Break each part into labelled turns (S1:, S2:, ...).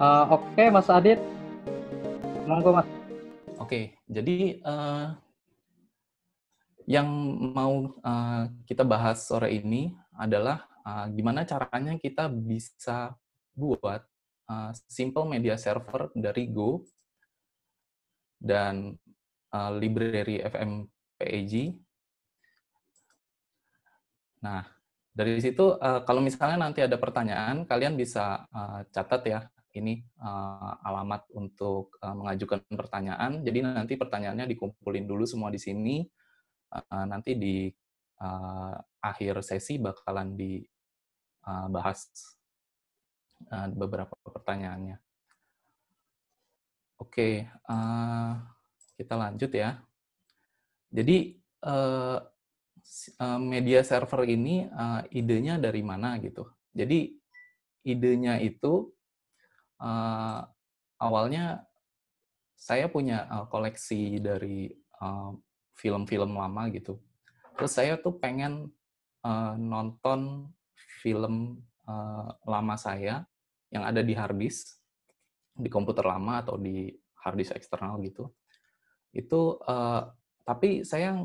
S1: Uh, Oke, okay, Mas Adit.
S2: Monggo, Mas. Oke, okay, jadi uh, yang mau uh, kita bahas sore ini adalah uh, gimana caranya kita bisa buat uh, simple media server dari Go dan uh, library FMPEG. Nah, dari situ kalau misalnya nanti ada pertanyaan, kalian bisa catat ya ini uh, alamat untuk uh, mengajukan pertanyaan. Jadi nanti pertanyaannya dikumpulin dulu semua di sini. Uh, nanti di uh, akhir sesi bakalan dibahas uh, beberapa pertanyaannya. Oke, okay, uh, kita lanjut ya. Jadi uh, media server ini uh, idenya dari mana gitu? Jadi idenya itu uh, awalnya saya punya uh, koleksi dari film-film uh, lama gitu. Terus saya tuh pengen uh, nonton film uh, lama saya yang ada di hard disk, di komputer lama atau di hard disk eksternal gitu. Itu uh, tapi saya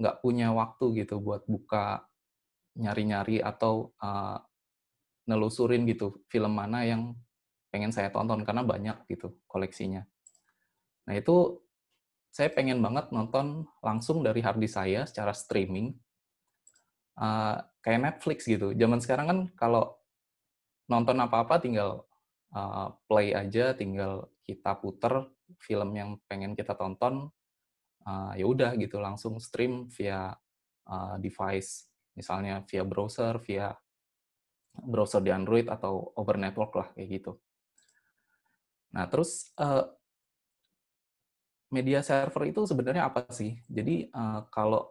S2: nggak punya waktu gitu buat buka nyari-nyari atau uh, nelusurin gitu film mana yang pengen saya tonton karena banyak gitu koleksinya. Nah itu saya pengen banget nonton langsung dari hard disk saya secara streaming, uh, kayak Netflix gitu. Zaman sekarang kan kalau nonton apa-apa tinggal uh, play aja, tinggal kita puter film yang pengen kita tonton, uh, ya udah gitu langsung stream via uh, device, misalnya via browser, via browser di Android atau over network lah kayak gitu. Nah, terus uh, media server itu sebenarnya apa sih? Jadi uh, kalau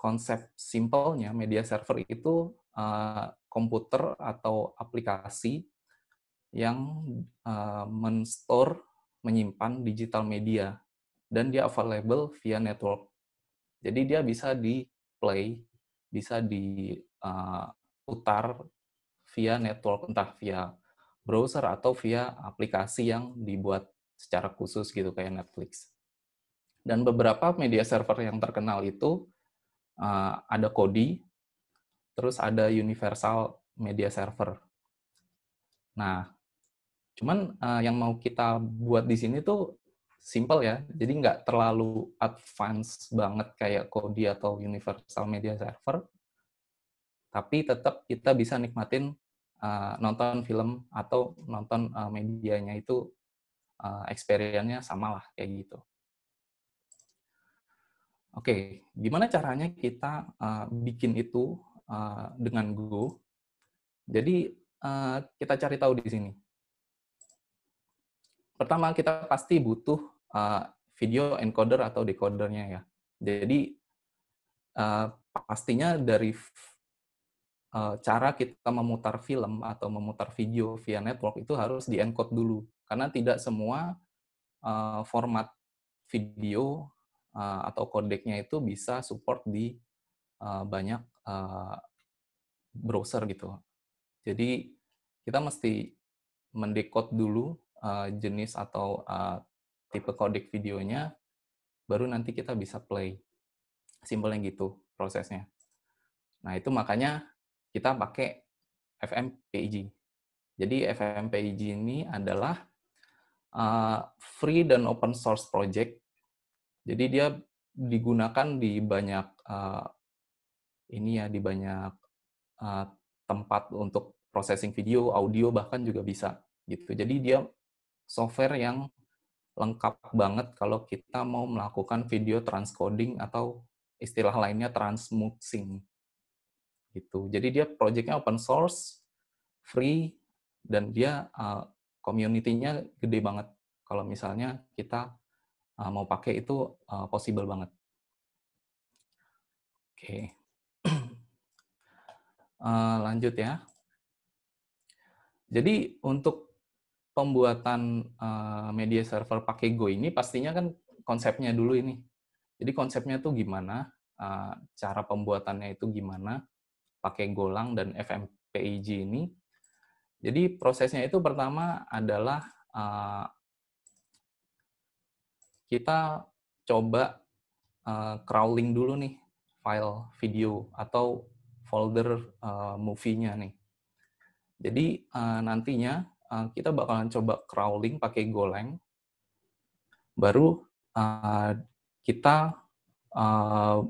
S2: konsep simpelnya media server itu uh, komputer atau aplikasi yang uh, menstore, menyimpan digital media dan dia available via network. Jadi dia bisa di play, bisa diputar uh, via network entah via browser atau via aplikasi yang dibuat secara khusus gitu kayak Netflix. Dan beberapa media server yang terkenal itu eh, ada Kodi, terus ada Universal Media Server. Nah, cuman eh, yang mau kita buat di sini tuh simple ya, jadi nggak terlalu advance banget kayak Kodi atau Universal Media Server, tapi tetap kita bisa nikmatin Eh, nonton film atau nonton uh, medianya itu uh, experience-nya sama lah kayak gitu. Oke, okay, gimana caranya kita uh, bikin itu uh, dengan Go? Jadi uh, kita cari tahu di sini. Pertama kita pasti butuh uh, video encoder atau decodernya ya. Jadi uh, pastinya dari Eh, cara kita memutar film atau memutar video via network itu harus di-encode dulu karena tidak semua eh, format video eh, atau kodeknya itu bisa support di banyak browser gitu. Jadi kita mesti mendekod dulu jenis atau tipe kodek videonya baru nanti kita bisa play. Simpelnya gitu prosesnya. Nah, itu makanya kita pakai FMPEG. Jadi FMPEG ini adalah uh, free dan open source project. Jadi dia digunakan di banyak uh, ini ya di banyak uh, tempat untuk processing video, audio bahkan juga bisa gitu. Jadi dia software yang lengkap banget kalau kita mau melakukan video transcoding atau istilah lainnya transmuxing gitu. Jadi dia projectnya open source, free, dan dia uh, community-nya gede banget. Kalau misalnya kita uh, mau pakai itu uh, possible banget. Oke, okay. uh, lanjut ya. Jadi untuk pembuatan uh, media server pakai Go ini pastinya kan konsepnya dulu ini. Jadi konsepnya tuh gimana, uh, cara pembuatannya itu gimana, pakai Golang dan FMPIG ini. Jadi prosesnya itu pertama adalah uh, kita coba uh, crawling dulu nih file video atau folder uh, movie-nya nih. Jadi uh, nantinya uh, kita bakalan coba crawling pakai Golang, baru uh, kita uh,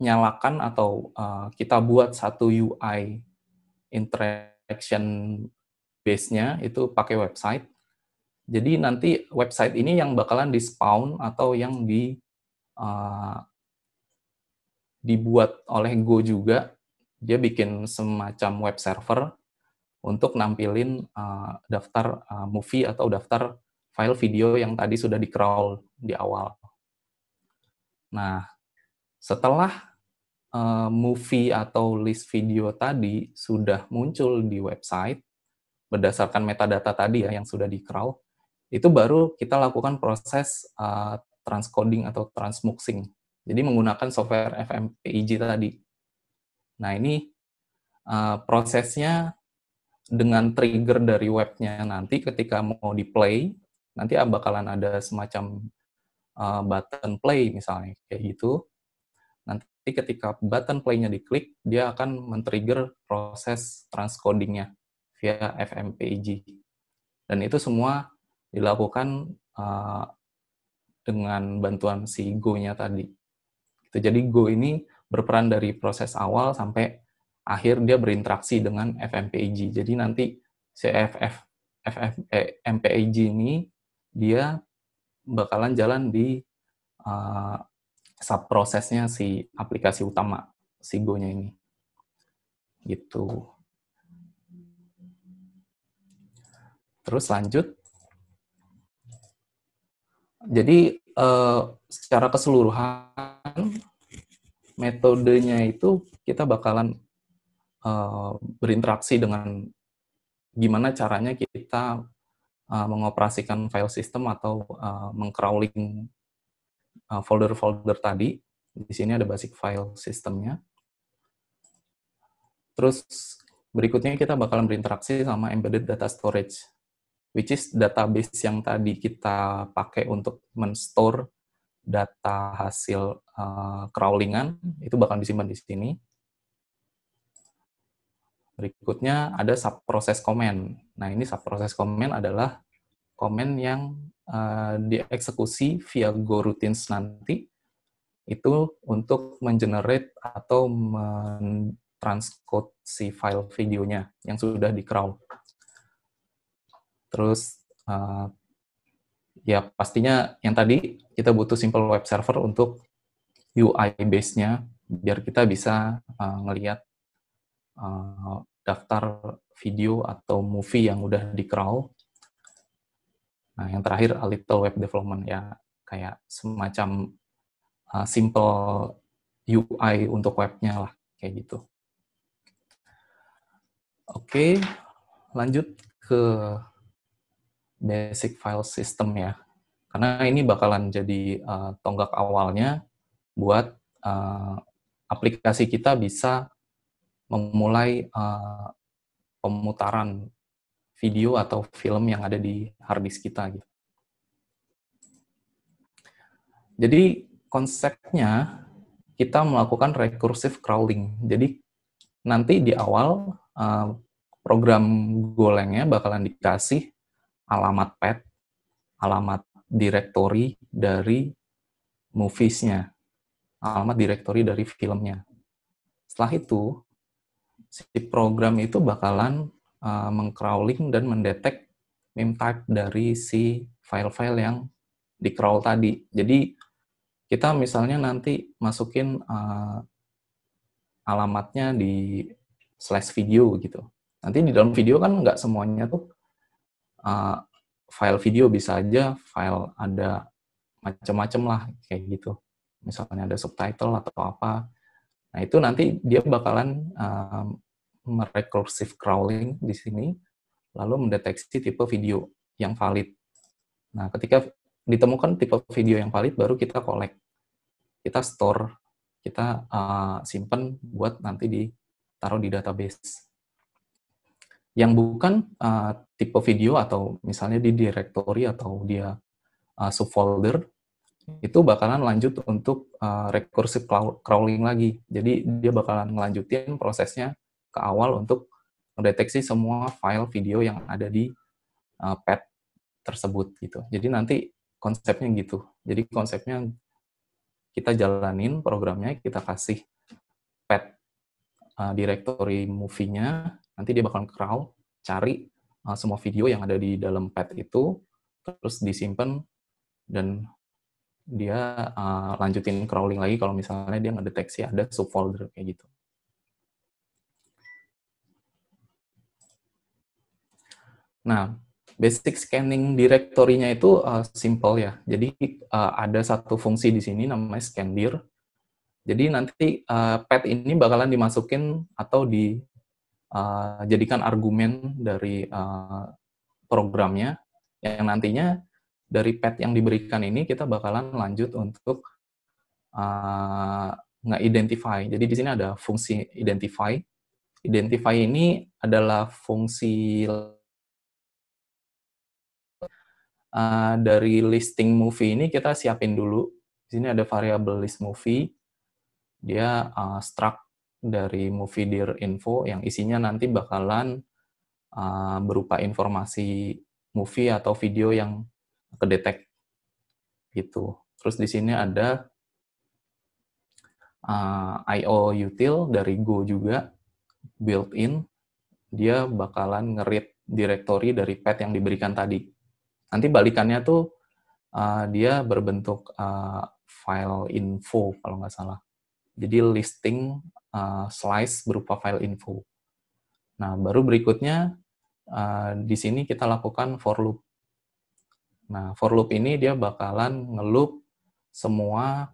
S2: nyalakan atau uh, kita buat satu UI interaction base-nya itu pakai website. Jadi nanti website ini yang bakalan di spawn atau yang di uh, dibuat oleh Go juga. Dia bikin semacam web server untuk nampilin uh, daftar uh, movie atau daftar file video yang tadi sudah di crawl di awal. Nah, setelah Eh, movie atau list video tadi sudah muncul di website berdasarkan metadata tadi ya yang sudah di crawl, itu baru kita lakukan proses uh, transcoding atau transmuxing. Jadi menggunakan software FMPEG tadi. Nah ini uh, prosesnya dengan trigger dari webnya nanti ketika mau di play, nanti bakalan ada semacam uh, button play misalnya kayak gitu. Nanti nanti ketika button play-nya diklik, dia akan men-trigger proses transcoding-nya via FMPEG. Dan itu semua dilakukan uh, dengan bantuan si Go-nya tadi. Gitu. Jadi Go ini berperan dari proses awal sampai akhir dia berinteraksi dengan FMPEG. Jadi nanti si FF, FMPEG eh, ini dia bakalan jalan di uh, prosesnya si aplikasi utama si Go-nya ini. Gitu. Terus lanjut. Jadi eh, secara keseluruhan metodenya itu kita bakalan eh, berinteraksi dengan gimana caranya kita eh, mengoperasikan file system atau mengkrawling mengcrawling Uh, folder-folder tadi. Di sini ada basic file sistemnya. Terus berikutnya kita bakalan berinteraksi sama embedded data storage, which is database yang tadi kita pakai untuk menstore data hasil uh, crawlingan itu bakal disimpan di sini. Berikutnya ada subproses comment. Nah, ini subproses comment adalah comment yang uh, dieksekusi via goroutines nanti itu untuk mengenerate atau mentranscode si file videonya yang sudah di crawl. Terus uh, ya pastinya yang tadi kita butuh simple web server untuk UI base-nya biar kita bisa uh, uh, daftar video atau movie yang udah di crawl Nah, yang terakhir a little web development ya kayak semacam uh, simple UI untuk webnya lah kayak gitu. Oke, lanjut ke basic file system ya. Karena ini bakalan jadi uh, tonggak awalnya buat uh, aplikasi kita bisa memulai uh, pemutaran video atau film yang ada di harddisk kita gitu. Jadi konsepnya kita melakukan recursive crawling. Jadi nanti di awal eh, program golengnya bakalan dikasih alamat pet, alamat direktori dari movies-nya, alamat direktori dari filmnya. Setelah itu, si program itu bakalan Uh, mengcrawling dan mendetek meme type dari si file-file yang di tadi. Jadi kita misalnya nanti masukin uh, alamatnya di slash video gitu. Nanti di dalam video kan nggak semuanya tuh uh, file video bisa aja file ada macam-macam lah kayak gitu. Misalnya ada subtitle atau apa. Nah itu nanti dia bakalan uh, merekursif crawling di sini, lalu mendeteksi tipe video yang valid. Nah, ketika ditemukan tipe video yang valid, baru kita collect, kita store, kita uh, eh, simpan buat nanti ditaruh di database. Yang bukan uh, tipe video atau misalnya di directory atau dia uh, subfolder, itu bakalan lanjut untuk uh, recursive crawling lagi. Jadi dia bakalan ngelanjutin prosesnya ke awal untuk mendeteksi semua file video yang ada di uh, pad tersebut gitu. Jadi nanti konsepnya gitu. Jadi konsepnya kita jalanin programnya, kita kasih pad uh, directory movie-nya, nanti dia bakal crawl, cari uh, semua video yang ada di dalam pad itu, terus disimpan dan dia uh, lanjutin crawling lagi kalau misalnya dia ngedeteksi ada subfolder kayak gitu. Nah, basic scanning direktorinya itu uh, simple ya. Jadi uh, ada satu fungsi di sini namanya scan dir Jadi nanti uh, eh, pet ini bakalan dimasukin atau dijadikan uh, argumen dari uh, programnya yang nantinya dari pet yang diberikan ini kita bakalan lanjut untuk uh, nge-identify. Jadi di sini ada fungsi identify. Identify ini adalah fungsi uh, dari listing movie ini kita siapin dulu. Di sini ada variabel list movie. Dia uh, struct dari movie dir info yang isinya nanti bakalan uh, berupa informasi movie atau video yang kedetek gitu. Terus di sini ada uh, IO util dari Go juga built-in. Dia bakalan ngerit direktori dari pet yang diberikan tadi nanti balikannya tuh uh, dia berbentuk uh, file info kalau nggak salah. Jadi listing uh, slice berupa file info. Nah, baru berikutnya uh, di sini kita lakukan for loop. Nah, for loop ini dia bakalan ngelup semua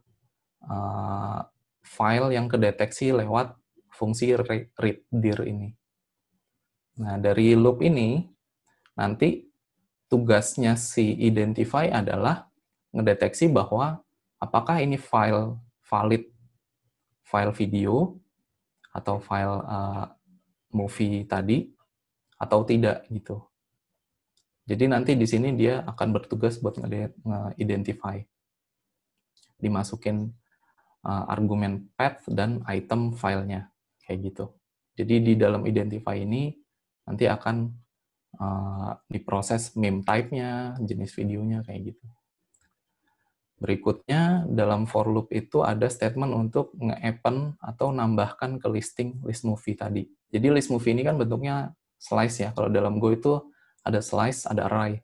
S2: uh, file yang kedeteksi lewat fungsi read dir ini. Nah, dari loop ini nanti tugasnya si identify adalah ngedeteksi bahwa apakah ini file valid file video atau file uh, movie tadi atau tidak gitu. Jadi nanti di sini dia akan bertugas buat nge-identify. Dimasukin uh, argumen path dan item filenya kayak gitu. Jadi di dalam identify ini nanti akan di eh, diproses meme type-nya, jenis videonya kayak gitu. Berikutnya, dalam for loop itu ada statement untuk nge-append atau nambahkan ke listing list movie tadi. Jadi list movie ini kan bentuknya slice ya. Kalau dalam Go itu ada slice, ada array.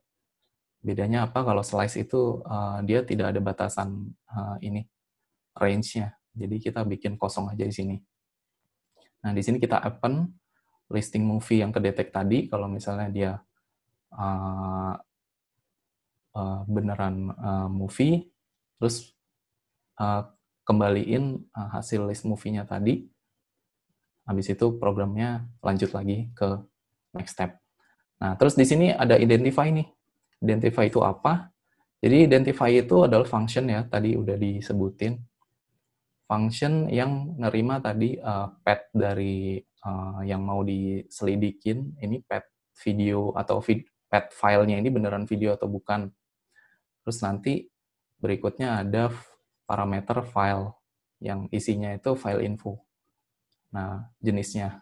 S2: Bedanya apa kalau slice itu uh, dia tidak ada batasan uh, ini range-nya. Jadi kita bikin kosong aja di sini. Nah, di sini kita append listing movie yang kedetek tadi kalau misalnya dia uh, uh, beneran uh, movie terus uh, kembaliin uh, hasil list movie-nya tadi habis itu programnya lanjut lagi ke next step nah terus di sini ada identify nih identify itu apa jadi identify itu adalah function ya tadi udah disebutin function yang nerima tadi uh, pet dari uh, yang mau diselidikin ini pet video atau vid pet filenya ini beneran video atau bukan. Terus nanti berikutnya ada parameter file yang isinya itu file info. Nah, jenisnya.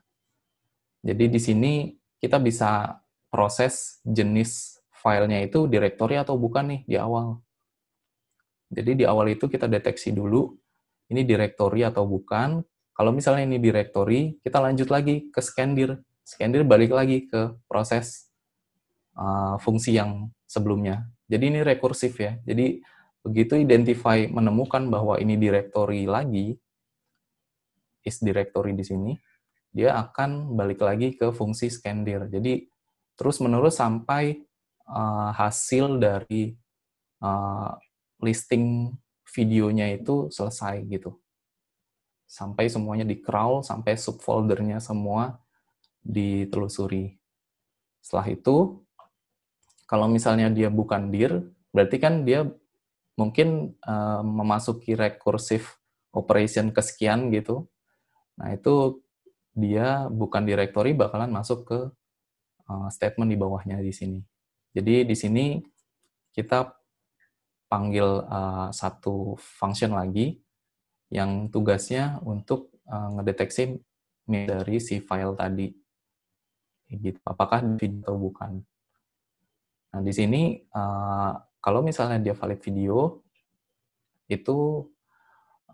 S2: Jadi di sini kita bisa proses jenis filenya itu direktori atau bukan nih di awal. Jadi di awal itu kita deteksi dulu ini direktori atau bukan, kalau misalnya ini directory, kita lanjut lagi ke scandir. Scandir balik lagi ke proses uh, fungsi yang sebelumnya. Jadi ini rekursif ya. Jadi begitu identify menemukan bahwa ini directory lagi, is directory di sini, dia akan balik lagi ke fungsi scandir. Jadi terus-menerus sampai uh, hasil dari uh, listing videonya itu selesai gitu sampai semuanya di crawl, sampai subfoldernya semua ditelusuri. Setelah itu, kalau misalnya dia bukan dir, berarti kan dia mungkin uh, memasuki rekursif operation kesekian gitu. Nah, itu dia bukan directory bakalan masuk ke uh, statement di bawahnya di sini. Jadi di sini kita panggil uh, satu function lagi yang tugasnya untuk uh, ngedeteksi dari si file tadi. Gitu. Apakah video atau bukan. Nah, di sini uh, kalau misalnya dia valid video, itu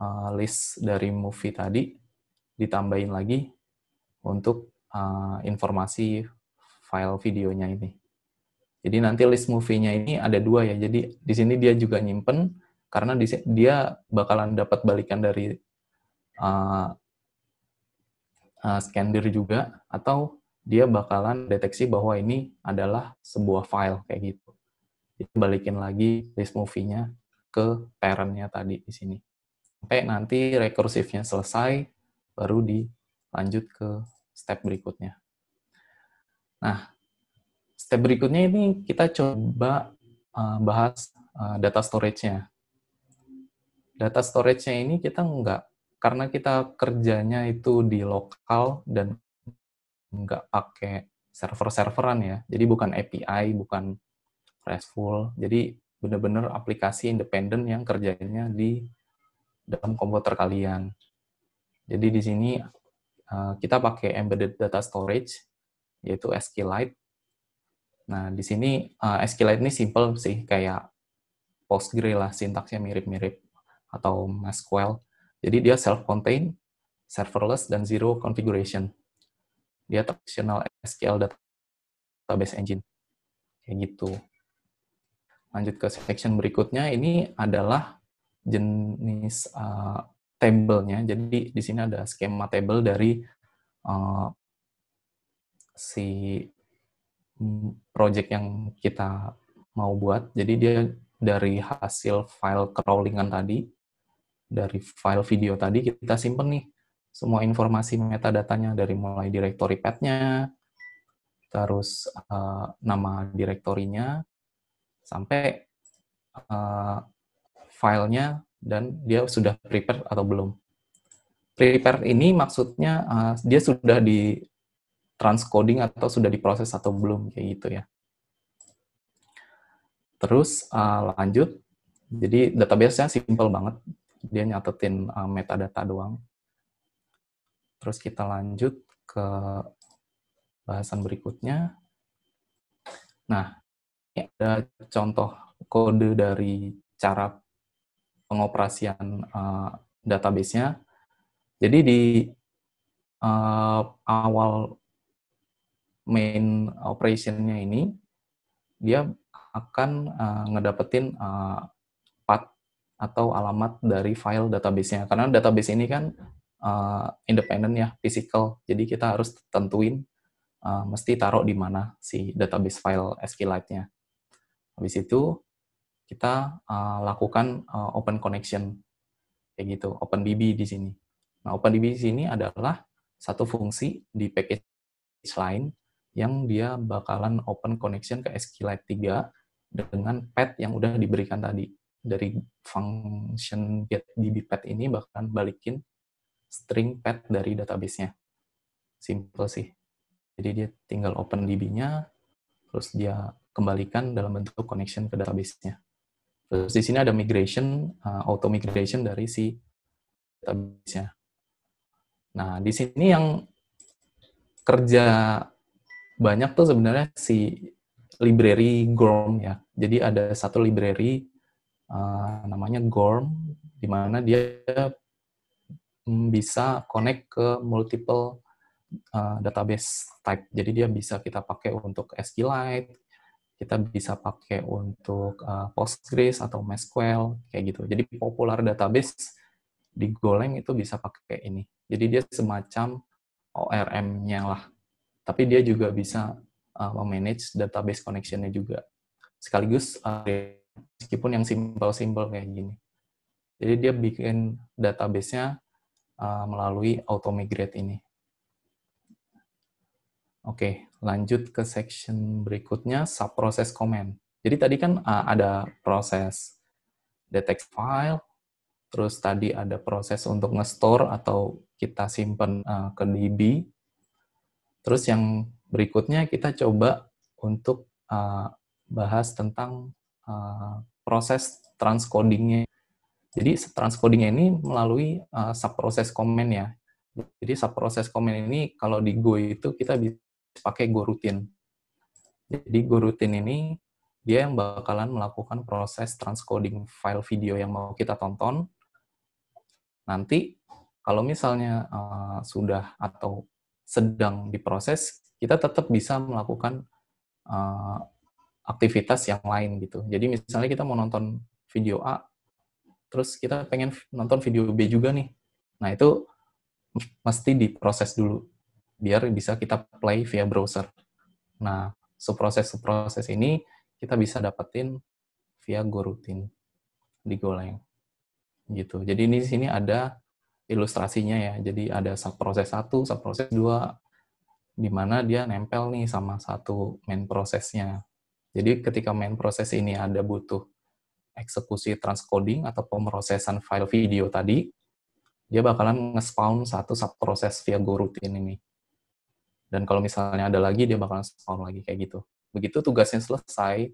S2: uh, list dari movie tadi ditambahin lagi untuk uh, informasi file videonya ini. Jadi nanti list movie-nya ini ada dua ya. Jadi di sini dia juga nyimpen karena dia bakalan dapat balikan dari uh, eh, uh, eh, scanner juga atau dia bakalan deteksi bahwa ini adalah sebuah file kayak gitu. Jadi balikin lagi list movie-nya ke parent-nya tadi di sini. Sampai nanti recursive-nya selesai, baru dilanjut ke step berikutnya. Nah, step berikutnya ini kita coba uh, bahas uh, data storage-nya data storage-nya ini kita nggak, karena kita kerjanya itu di lokal dan nggak pakai server-serveran ya. Jadi bukan API, bukan RESTful. Jadi benar-benar aplikasi independen yang kerjanya di dalam komputer kalian. Jadi di sini eh, kita pakai embedded data storage, yaitu SQLite. Nah, di sini eh, SQLite ini simple sih, kayak Postgre lah, sintaksnya mirip-mirip atau MySQL. Jadi dia self-contained, serverless, dan zero configuration. Dia traditional SQL database engine. Kayak gitu. Lanjut ke section berikutnya, ini adalah jenis uh, eh, table Jadi di sini ada skema table dari uh, si project yang kita mau buat. Jadi dia dari hasil file crawlingan tadi, dari file video tadi kita simpen nih semua informasi metadatanya dari mulai direktori petnya, terus uh, nama direktorinya, sampai uh, filenya dan dia sudah prepare atau belum. Prepare ini maksudnya uh, dia sudah di transcoding atau sudah diproses atau belum kayak gitu ya. Terus uh, lanjut, jadi database-nya simple banget dia nyatetin uh, metadata doang. Terus kita lanjut ke bahasan berikutnya. Nah, ini ada contoh kode dari cara pengoperasian uh, database-nya. Jadi di uh, awal main operation-nya ini, dia akan uh, ngedapetin uh, atau alamat dari file database-nya. Karena database ini kan uh, independen ya, physical. Jadi kita harus tentuin uh, mesti taruh di mana si database file SQLite-nya. Habis itu kita uh, lakukan uh, open connection kayak gitu, open DB di sini. Nah, open DB di sini adalah satu fungsi di package lain yang dia bakalan open connection ke SQLite 3 dengan path yang udah diberikan tadi dari function get db path ini bahkan balikin string path dari database-nya. Simple sih. Jadi dia tinggal open db-nya, terus dia kembalikan dalam bentuk connection ke database-nya. Terus di sini ada migration, uh, auto migration dari si database-nya. Nah, di sini yang kerja banyak tuh sebenarnya si library GROM ya. Jadi ada satu library Eh, namanya GORM, di mana dia mm, bisa connect ke multiple uh, database type. Jadi dia bisa kita pakai untuk SQLite, kita bisa pakai untuk uh, Postgres atau MySQL kayak gitu. Jadi popular database di Golang itu bisa pakai ini. Jadi dia semacam ORM-nya lah. Tapi dia juga bisa uh, memanage database connection-nya juga. Sekaligus uh, meskipun yang simpel-simpel kayak gini. Jadi dia bikin databasenya uh, melalui auto-migrate ini. Oke, lanjut ke section berikutnya, subproses command. Jadi tadi kan uh, ada proses detect file, terus tadi ada proses untuk nge-store atau kita simpan uh, eh, ke DB. Terus yang berikutnya kita coba untuk uh, bahas tentang Eh, proses transcodingnya. Jadi transcodingnya ini melalui uh, eh, subproses command ya. Jadi subproses command ini kalau di Go itu kita bisa pakai Go rutin. Jadi Go rutin ini dia yang bakalan melakukan proses transcoding file video yang mau kita tonton. Nanti kalau misalnya uh, sudah atau sedang diproses, kita tetap bisa melakukan uh, aktivitas yang lain gitu. Jadi misalnya kita mau nonton video A, terus kita pengen nonton video B juga nih. Nah itu mesti diproses dulu, biar bisa kita play via browser. Nah, seproses-seproses ini kita bisa dapetin via GoRoutine GoLang gitu. Jadi ini di sini ada ilustrasinya ya. Jadi ada subproses 1, subproses 2 di mana dia nempel nih sama satu main prosesnya. Jadi ketika main proses ini ada butuh eksekusi transcoding atau pemrosesan file video tadi, dia bakalan nge-spawn satu subproses via goroutine ini. Dan kalau misalnya ada lagi, dia bakalan spawn lagi kayak gitu. Begitu tugasnya selesai,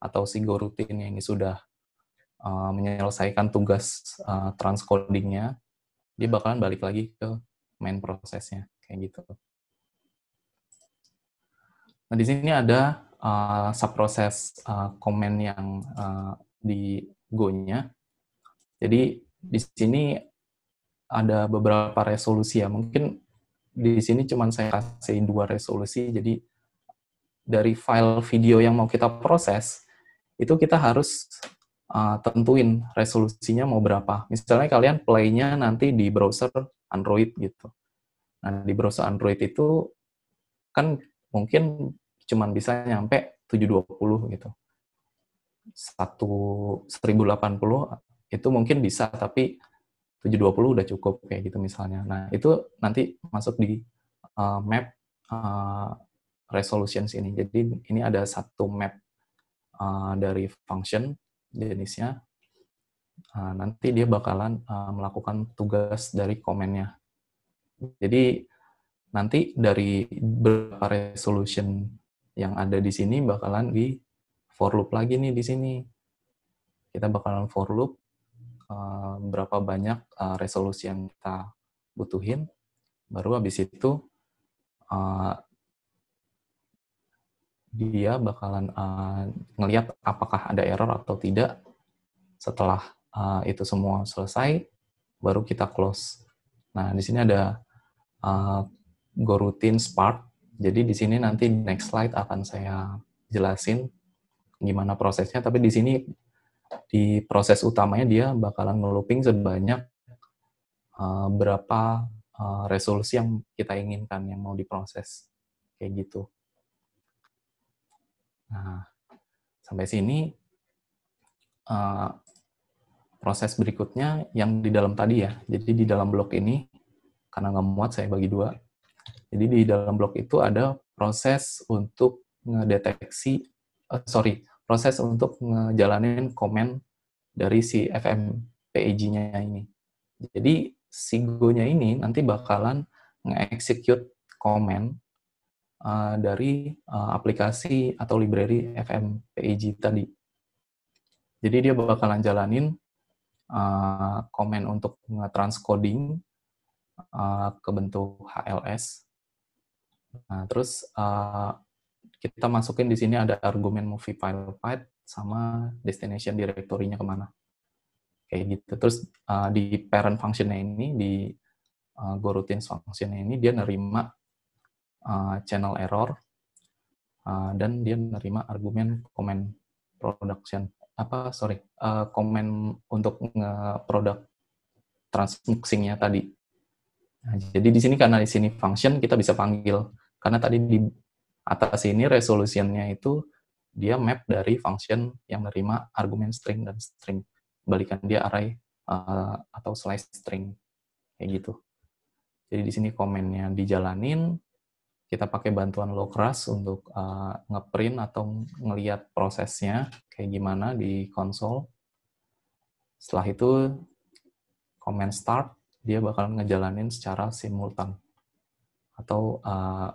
S2: atau si goroutine yang ini sudah uh, menyelesaikan tugas uh, transcodingnya, dia bakalan balik lagi ke main prosesnya, kayak gitu. Nah, di sini ada uh, eh, subproses uh, eh, komen yang uh, di Go-nya. Jadi di sini ada beberapa resolusi ya. Mungkin di sini cuma saya kasih dua resolusi. Jadi dari file video yang mau kita proses itu kita harus uh, tentuin resolusinya mau berapa. Misalnya kalian play-nya nanti di browser Android gitu. Nah, di browser Android itu kan mungkin cuman bisa nyampe 720 gitu. 1 1080 itu mungkin bisa tapi 720 udah cukup kayak gitu misalnya. Nah, itu nanti masuk di uh, map uh, resolutions ini. Jadi ini ada satu map uh, dari function jenisnya. Uh, nanti dia bakalan uh, melakukan tugas dari komennya. Jadi nanti dari berapa resolution yang ada di sini bakalan di for loop lagi nih di sini. Kita bakalan for loop eh, berapa banyak eh, resolusi yang kita butuhin. Baru habis itu eh, dia bakalan ngelihat apakah ada error atau tidak. Setelah itu semua selesai, baru kita close. Nah, di sini ada goroutine go routine spark jadi di sini nanti next slide akan saya jelasin gimana prosesnya, tapi di sini di proses utamanya dia bakalan ngeluping sebanyak uh, berapa uh, resolusi yang kita inginkan yang mau diproses. Kayak gitu. Nah, sampai sini uh, proses berikutnya yang di dalam tadi ya. Jadi di dalam blok ini, karena nggak muat saya bagi dua, jadi di dalam blok itu ada proses untuk ngedeteksi, uh, sorry, proses untuk ngejalanin komen dari si FMPEG-nya ini. Jadi si Go-nya ini nanti bakalan nge-execute komen uh, dari uh, aplikasi atau library FMPEG tadi. Jadi dia bakalan jalanin uh, untuk nge-transcoding Eh, ke bentuk HLS. Nah, terus uh, kita masukin di sini ada argumen movie file pipe sama destination directory-nya kemana. Kayak gitu. Terus uh, di parent function-nya ini, di uh, goroutines function-nya ini, dia nerima uh, channel error uh, dan dia nerima argumen comment production apa sorry uh, komen untuk nge produk nya tadi Nah, jadi di sini karena di sini function kita bisa panggil karena tadi di atas ini resolusinya itu dia map dari function yang menerima argumen string dan string balikan dia array uh, atau slice string kayak gitu. Jadi di sini komennya dijalanin, kita pakai bantuan logras untuk uh, ngeprint atau ngelihat prosesnya kayak gimana di konsol. Setelah itu komen start dia bakal ngejalanin secara simultan atau uh,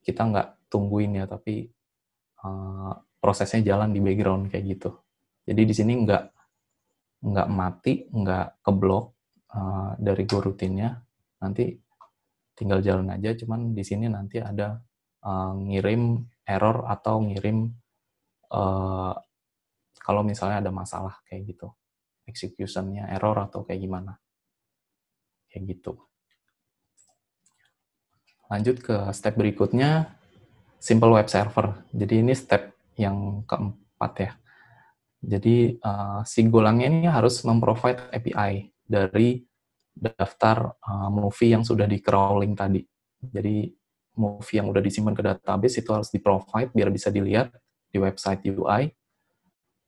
S2: kita nggak tungguin ya tapi uh, prosesnya jalan di background kayak gitu jadi di sini nggak nggak mati nggak keblok uh, dari go rutinnya nanti tinggal jalan aja cuman di sini nanti ada uh, ngirim error atau ngirim uh, kalau misalnya ada masalah kayak gitu executionnya error atau kayak gimana kayak gitu lanjut ke step berikutnya simple web server jadi ini step yang keempat ya jadi uh, si golangnya ini harus memprovide API dari daftar uh, movie yang sudah di crawling tadi. Jadi movie yang sudah disimpan ke database itu harus di provide biar bisa dilihat di website UI.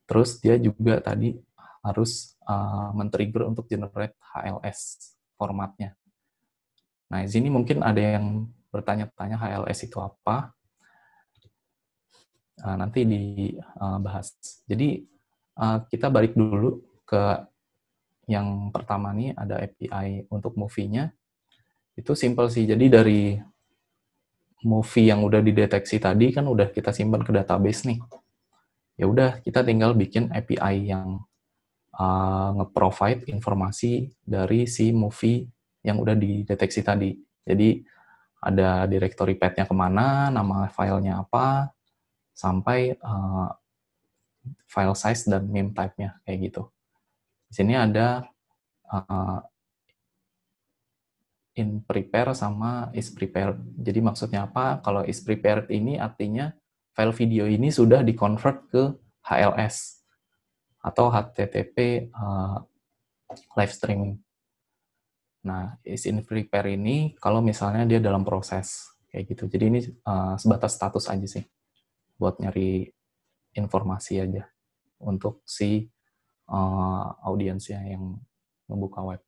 S2: Terus dia juga tadi harus uh, men-trigger untuk generate HLS formatnya. Nah, di sini mungkin ada yang bertanya-tanya HLS itu apa. Nah, nanti dibahas. Ah, Jadi, ah, kita balik dulu ke yang pertama nih ada API untuk movie-nya. Itu simple sih. Jadi dari movie yang udah dideteksi tadi kan udah kita simpan ke database nih. Ya udah, kita tinggal bikin API yang uh, nge-provide informasi dari si movie yang udah dideteksi tadi. Jadi ada directory path-nya kemana, nama filenya apa, sampai uh, file size dan meme type-nya kayak gitu. Di sini ada uh, in prepare sama is prepared. Jadi maksudnya apa? Kalau is prepared ini artinya file video ini sudah di-convert ke HLS atau HTTP uh, eh, live streaming. Nah, is in free ini kalau misalnya dia dalam proses kayak gitu. Jadi ini uh, sebatas status aja sih buat nyari informasi aja untuk si uh, audiensnya yang membuka web.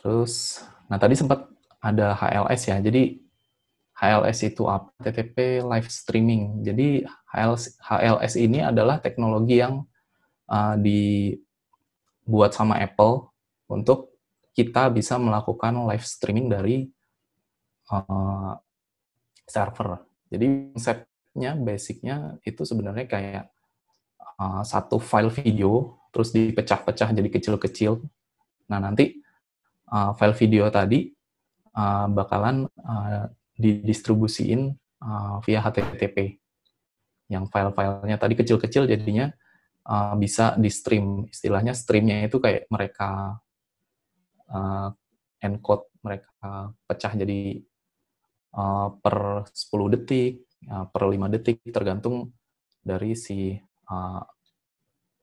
S2: Terus, nah tadi sempat ada HLS ya. Jadi HLS itu apa? TTP live streaming. Jadi HLS, HLS ini adalah teknologi yang uh, dibuat sama Apple untuk kita bisa melakukan live streaming dari uh, server. Jadi konsepnya, basicnya itu sebenarnya kayak uh, satu file video, terus dipecah-pecah jadi kecil-kecil. Nah nanti uh, file video tadi uh, bakalan uh, didistribusiin uh, via HTTP. Yang file-filenya tadi kecil-kecil jadinya uh, bisa di stream. Istilahnya streamnya itu kayak mereka uh, encode, mereka pecah jadi uh, per 10 detik, uh, per 5 detik, tergantung dari si uh,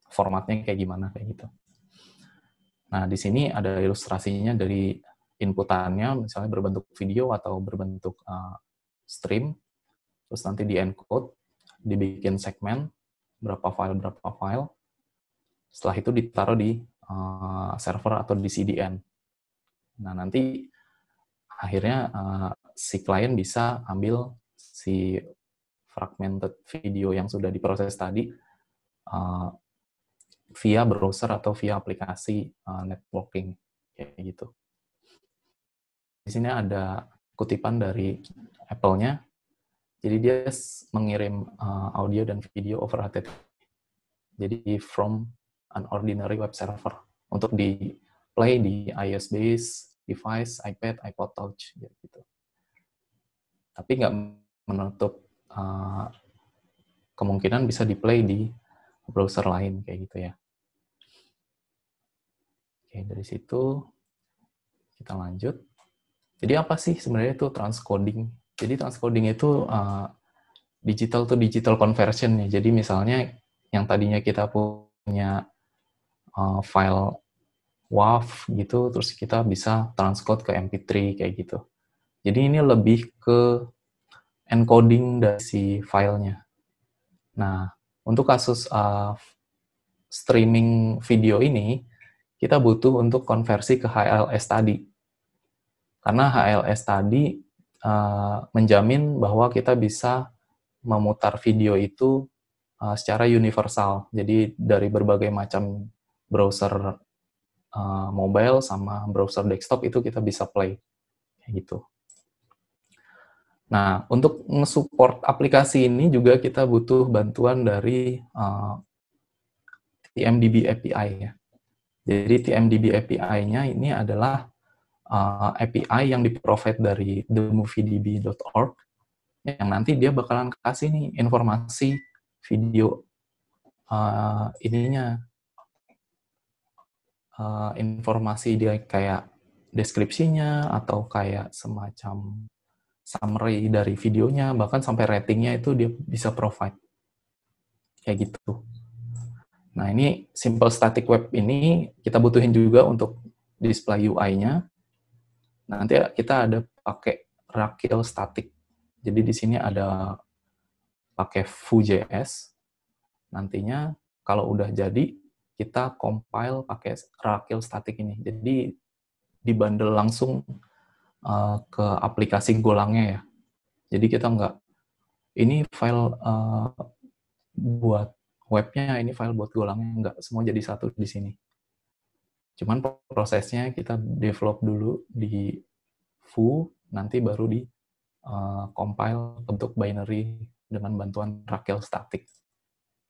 S2: formatnya kayak gimana kayak gitu. Nah, di sini ada ilustrasinya dari inputannya misalnya berbentuk video atau berbentuk uh, stream terus nanti di encode dibikin segmen berapa file berapa file setelah itu ditaruh di uh, server atau di CDN nah nanti akhirnya uh, si klien bisa ambil si fragmented video yang sudah diproses tadi uh, via browser atau via aplikasi uh, networking kayak gitu di sini ada kutipan dari Apple-nya. Jadi dia mengirim uh, audio dan video over HTTP. Jadi from an ordinary web server untuk di play di iOS base device, iPad, iPod Touch ya, gitu. Tapi nggak menutup uh, kemungkinan bisa di play di browser lain kayak gitu ya. Oke, dari situ kita lanjut. Jadi apa sih sebenarnya itu transcoding? Jadi transcoding itu uh, digital to digital conversion ya. Jadi misalnya yang tadinya kita punya uh, file WAV gitu, terus kita bisa transcode ke MP3 kayak gitu. Jadi ini lebih ke encoding dari si filenya. Nah, untuk kasus uh, streaming video ini, kita butuh untuk konversi ke HLS tadi karena HLS tadi uh, menjamin bahwa kita bisa memutar video itu uh, secara universal. Jadi dari berbagai macam browser uh, mobile sama browser desktop itu kita bisa play kayak gitu. Nah, untuk nge-support aplikasi ini juga kita butuh bantuan dari uh, TMDB API ya. Jadi TMDB API-nya ini adalah uh, eh, API yang di-provide dari themoviedb.org yang nanti dia bakalan kasih nih informasi video uh, ininya uh, informasi dia kayak deskripsinya atau kayak semacam summary dari videonya bahkan sampai ratingnya itu dia bisa provide kayak gitu. Nah ini simple static web ini kita butuhin juga untuk display UI-nya Nanti kita ada pakai rakil statik, Jadi di sini ada pakai Vue.js. Nantinya kalau udah jadi, kita compile pakai rakil statik ini. Jadi dibandel langsung uh, ke aplikasi golangnya ya. Jadi kita nggak, ini file uh, buat webnya, ini file buat golangnya, nggak semua jadi satu di sini. Cuman prosesnya kita develop dulu di Vue, nanti baru di uh, compile bentuk binary dengan bantuan Rakel static.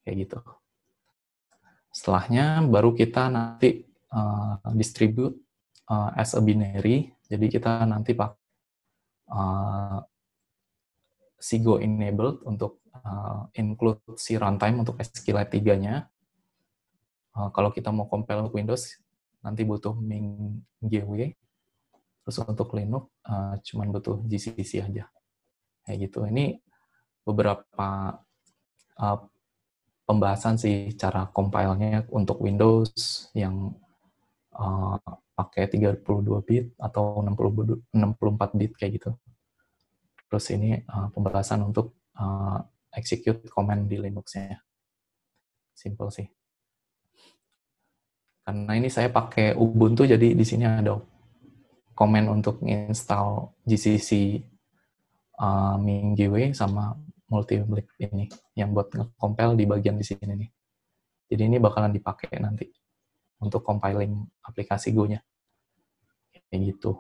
S2: Kayak gitu. Setelahnya baru kita nanti uh, distribute uh, as a binary. Jadi kita nanti pakai uh, Sigo enabled untuk uh, include si runtime untuk SQLite 3-nya. Uh, kalau kita mau compile Windows, nanti butuh Ming GW. Terus untuk Linux uh, cuman butuh GCC aja. Kayak gitu. Ini beberapa uh, pembahasan sih cara compile-nya untuk Windows yang uh, pakai 32 bit atau 60, 64 bit kayak gitu. Terus ini uh, pembahasan untuk uh, execute command di Linux-nya. Simple sih. Karena ini saya pakai Ubuntu, jadi di sini ada komen untuk install GCC uh, MingGW sama Multiblick ini yang buat ngecompile di bagian di sini nih. Jadi ini bakalan dipakai nanti untuk compiling aplikasi Go-nya. Kayak gitu.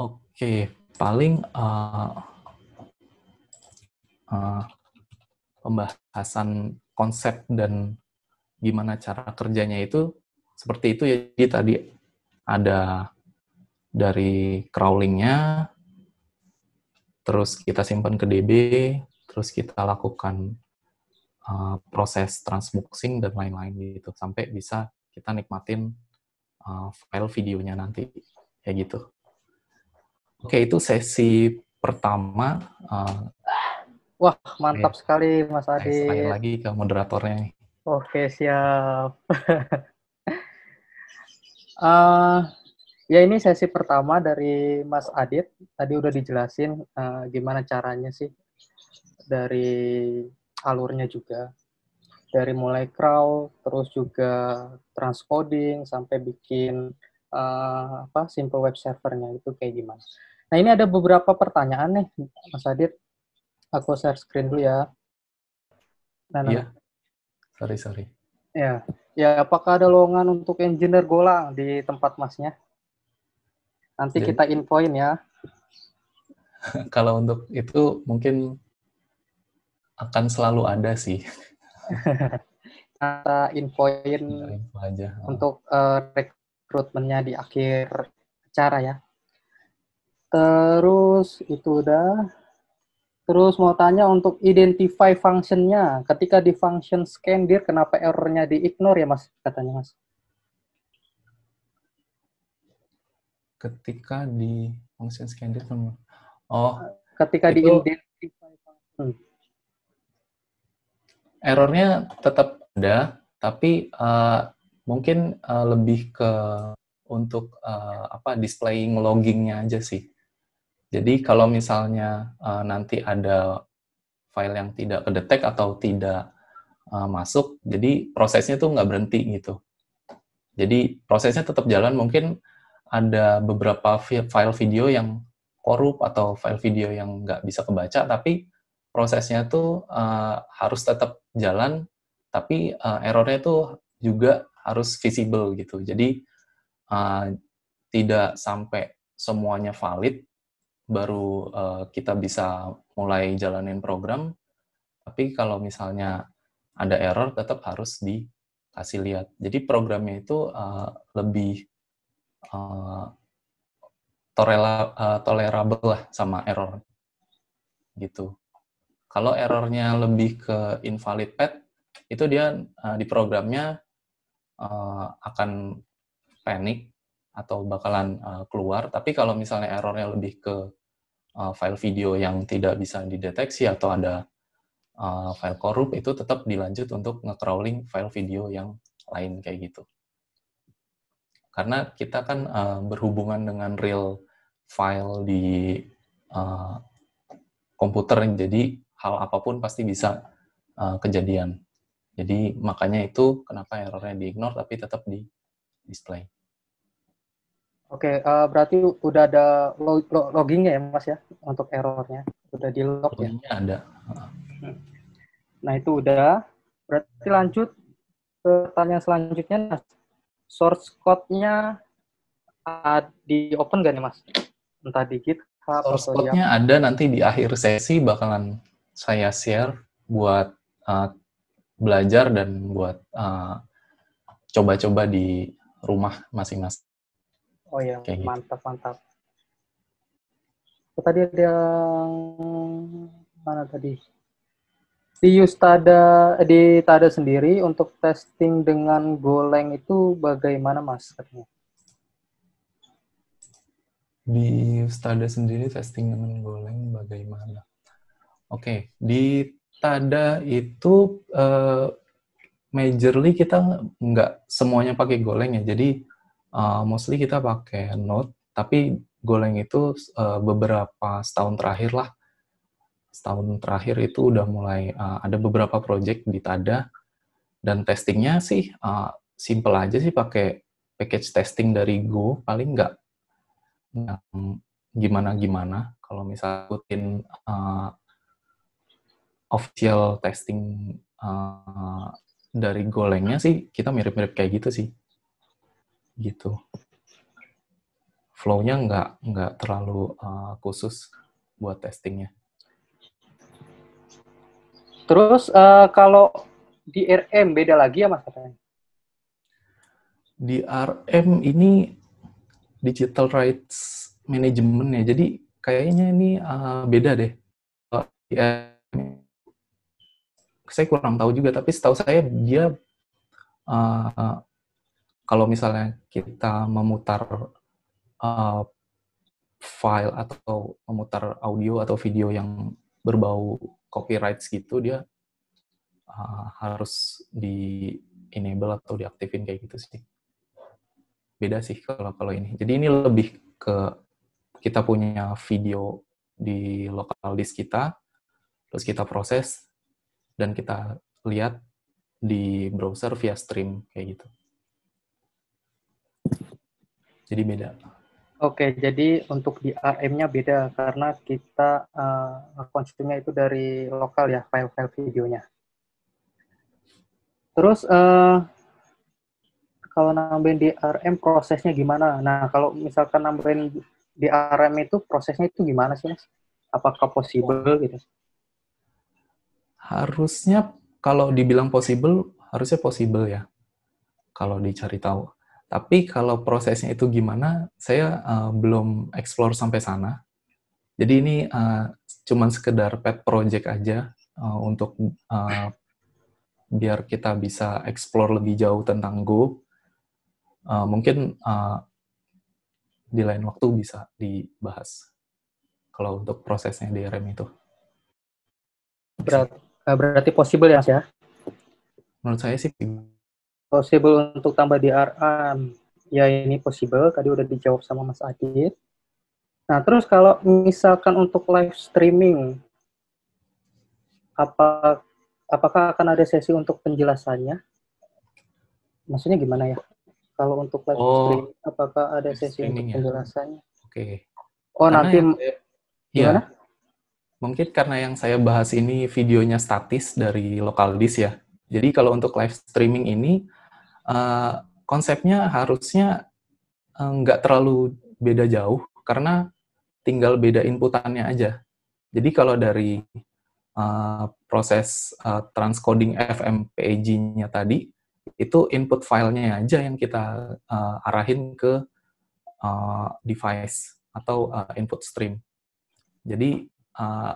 S2: Oke, paling uh, uh, pembahasan konsep dan gimana cara kerjanya itu seperti itu ya jadi tadi ada dari crawlingnya terus kita simpan ke DB terus kita lakukan uh, proses transboxing dan lain-lain gitu sampai bisa kita nikmatin uh, file videonya nanti ya gitu oke itu sesi pertama uh,
S1: Wah, mantap Oke. sekali Mas Adi. Saya
S2: lagi ke moderatornya nih.
S1: Oke, siap. uh, ya ini sesi pertama dari Mas Adit. Tadi udah dijelasin uh, gimana caranya sih dari alurnya juga. Dari mulai crawl, terus juga transcoding sampai bikin uh, apa simple web servernya itu kayak gimana. Nah, ini ada beberapa pertanyaan nih Mas Adit aku share screen dulu ya. Nah, nah.
S2: Iya. Sorry, sorry.
S1: Ya. Ya, apakah ada lowongan untuk engineer golang di tempat masnya? Nanti Jadi, kita infoin ya.
S2: Kalau untuk itu mungkin akan selalu ada sih.
S1: Kita infoin info aja. untuk uh, rekrutmennya di akhir acara ya. Terus itu udah Terus mau tanya untuk identify functionnya, ketika di function scan dir kenapa errornya di ignore ya mas katanya mas?
S2: Ketika di function scan dir oh
S1: ketika di identify function.
S2: Errornya tetap ada, tapi uh, mungkin uh, lebih ke untuk uh, apa displaying loggingnya aja sih jadi kalau misalnya uh, nanti ada file yang tidak kedetek atau tidak uh, masuk, jadi prosesnya tuh nggak berhenti gitu. Jadi prosesnya tetap jalan, mungkin ada beberapa file video yang korup atau file video yang nggak bisa kebaca, tapi prosesnya tuh uh, harus tetap jalan, tapi uh, errornya tuh juga harus visible gitu. Jadi uh, tidak sampai semuanya valid, baru uh, kita bisa mulai jalanin program. Tapi kalau misalnya ada error, tetap harus dikasih lihat. Jadi programnya itu uh, lebih uh, torela, uh, tolerable lah sama error. Gitu. Kalau errornya lebih ke invalid path, itu dia uh, di programnya uh, akan panik atau bakalan uh, keluar. Tapi kalau misalnya errornya lebih ke uh, file video yang tidak bisa dideteksi atau ada uh, file korup itu tetap dilanjut untuk nge-crawling file video yang lain kayak gitu. Karena kita kan uh, berhubungan dengan real file di uh, komputer, jadi hal apapun pasti bisa uh, kejadian. Jadi makanya itu kenapa errornya di ignore tapi tetap di display.
S1: Oke, okay, uh, eh, berarti udah ada log loggingnya ya, Mas ya, untuk errornya. Udah di log ya. ada. Nah itu udah. Berarti lanjut ke pertanyaan selanjutnya, Mas. Source code-nya di open gak nih, Mas? Entah di GitHub Source code-nya
S2: ada nanti di akhir sesi bakalan saya share buat uh, belajar dan buat eh, coba-coba uh, coba -coba di rumah masing-masing.
S1: Oh ya, Kayak gitu. mantap gitu. mantap. Oh, tadi ada mana tadi? Di Yustada eh, di Tada sendiri untuk testing dengan Goleng itu bagaimana mas
S2: Di Yustada sendiri testing dengan Goleng bagaimana? Oke, okay. di Tada itu uh, majorly kita nggak semuanya pakai Goleng ya. Jadi uh, mostly kita pakai Node, tapi Golang itu uh, beberapa setahun terakhir lah, setahun terakhir itu udah mulai uh, ada beberapa project di Tada, dan testingnya sih uh, simple aja sih pakai package testing dari Go, paling nggak gimana-gimana. Kalau misalnya ikutin uh, official testing uh, dari Golengnya sih kita mirip-mirip kayak gitu sih gitu flow-nya nggak nggak terlalu uh, khusus buat testingnya
S1: terus uh, kalau di RM beda lagi ya mas katanya
S2: di RM ini digital rights management ya jadi kayaknya ini uh, beda deh saya kurang tahu juga tapi setahu saya dia uh, kalau misalnya kita memutar uh, file atau memutar audio atau video yang berbau copyright gitu dia uh, harus di enable atau diaktifin kayak gitu sih beda sih kalau kalau ini jadi ini lebih ke kita punya video di lokal disk kita terus kita proses dan kita lihat di browser via stream kayak gitu jadi beda.
S1: Oke, jadi untuk di RM-nya beda karena kita uh, itu dari lokal ya file-file videonya. Terus uh, kalau nambahin di RM prosesnya gimana? Nah, kalau misalkan nambahin di RM itu prosesnya itu gimana sih, Mas? Apakah possible gitu?
S2: Harusnya kalau dibilang possible, harusnya possible ya. Kalau dicari tahu. Tapi kalau prosesnya itu gimana, saya uh, belum explore sampai sana. Jadi ini uh, cuman sekedar pet project aja uh, untuk uh, biar kita bisa explore lebih jauh tentang Go. Uh, mungkin uh, di lain waktu bisa dibahas kalau untuk prosesnya di DRM e itu.
S1: Berarti, berarti possible ya, ya? Menurut saya sih possible untuk tambah di RM ya ini possible tadi udah dijawab sama Mas Adit nah terus kalau misalkan untuk live streaming apa apakah akan ada sesi untuk penjelasannya maksudnya gimana ya kalau untuk live oh, streaming apakah ada sesi untuk ya. penjelasannya oke okay. oh karena nanti gimana
S2: ya. Mungkin karena yang saya bahas ini videonya statis dari lokal disk ya. Jadi kalau untuk live streaming ini Eh, konsepnya harusnya eh, nggak uh, terlalu beda jauh karena tinggal beda inputannya aja. Jadi kalau dari uh, proses uh, transcoding FMPEG-nya tadi itu input filenya aja yang kita uh, arahin ke uh, device atau uh, input stream. Jadi uh,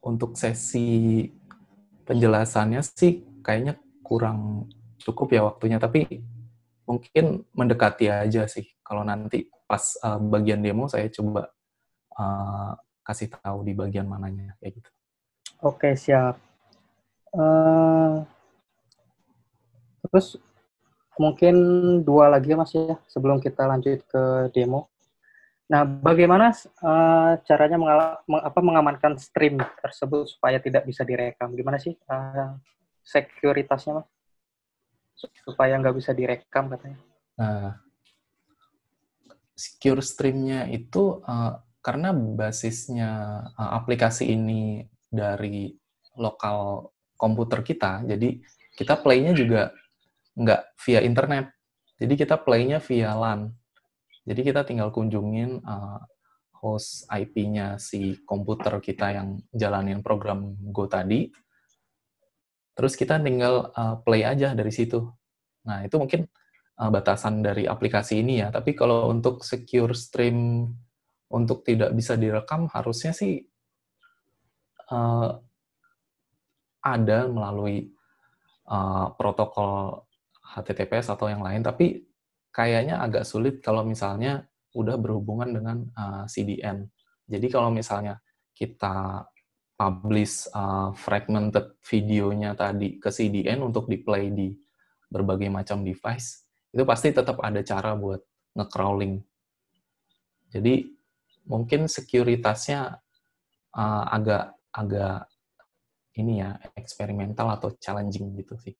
S2: untuk sesi penjelasannya sih kayaknya kurang cukup ya waktunya tapi mungkin mendekati aja sih kalau nanti pas uh, bagian demo saya coba uh, kasih tahu di bagian mananya kayak gitu
S1: oke siap uh, terus mungkin dua lagi ya mas ya sebelum kita lanjut ke demo nah bagaimana uh, caranya mengala- meng- apa, mengamankan stream tersebut supaya tidak bisa direkam gimana sih uh, sekuritasnya mas supaya nggak bisa direkam katanya.
S2: Nah, secure streamnya itu uh, karena basisnya uh, aplikasi ini dari lokal komputer kita, jadi kita playnya juga nggak via internet, jadi kita playnya via LAN. Jadi kita tinggal kunjungin uh, host IP-nya si komputer kita yang jalanin program Go tadi, terus kita tinggal uh, play aja dari situ. Nah, itu mungkin uh, batasan dari aplikasi ini ya. Tapi kalau untuk secure stream untuk tidak bisa direkam, harusnya sih uh, ada melalui uh, protokol HTTPS atau yang lain. Tapi kayaknya agak sulit kalau misalnya udah berhubungan dengan uh, CDN. Jadi kalau misalnya kita publish uh, fragmented videonya tadi ke CDN untuk di-play di berbagai macam device, itu pasti tetap ada cara buat nge-crawling. Jadi mungkin sekuritasnya uh, agak agak ini ya eksperimental atau challenging gitu sih.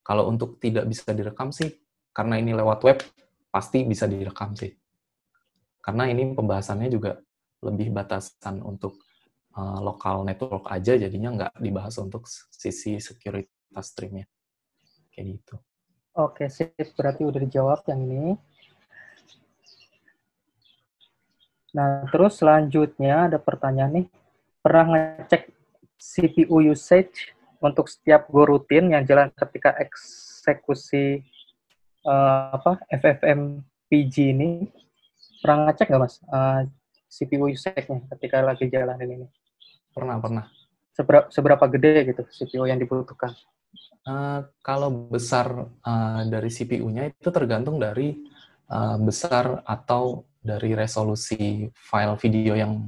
S2: Kalau untuk tidak bisa direkam sih, karena ini lewat web pasti bisa direkam sih. Karena ini pembahasannya juga lebih batasan untuk Eh, lokal network aja jadinya nggak dibahas untuk sisi sekuritas streamnya kayak gitu
S1: oke sip berarti udah dijawab yang ini nah terus selanjutnya ada pertanyaan nih pernah ngecek CPU usage untuk setiap go rutin yang jalan ketika eksekusi uh, apa FFmpg ini pernah ngecek nggak mas uh, eh, CPU usage-nya ketika lagi jalanin ini? Pernah, gitu. pernah. Seberapa, seberapa gede gitu CPU yang dibutuhkan?
S2: Uh, kalau besar uh, dari CPU-nya itu tergantung dari uh, besar atau dari resolusi file video yang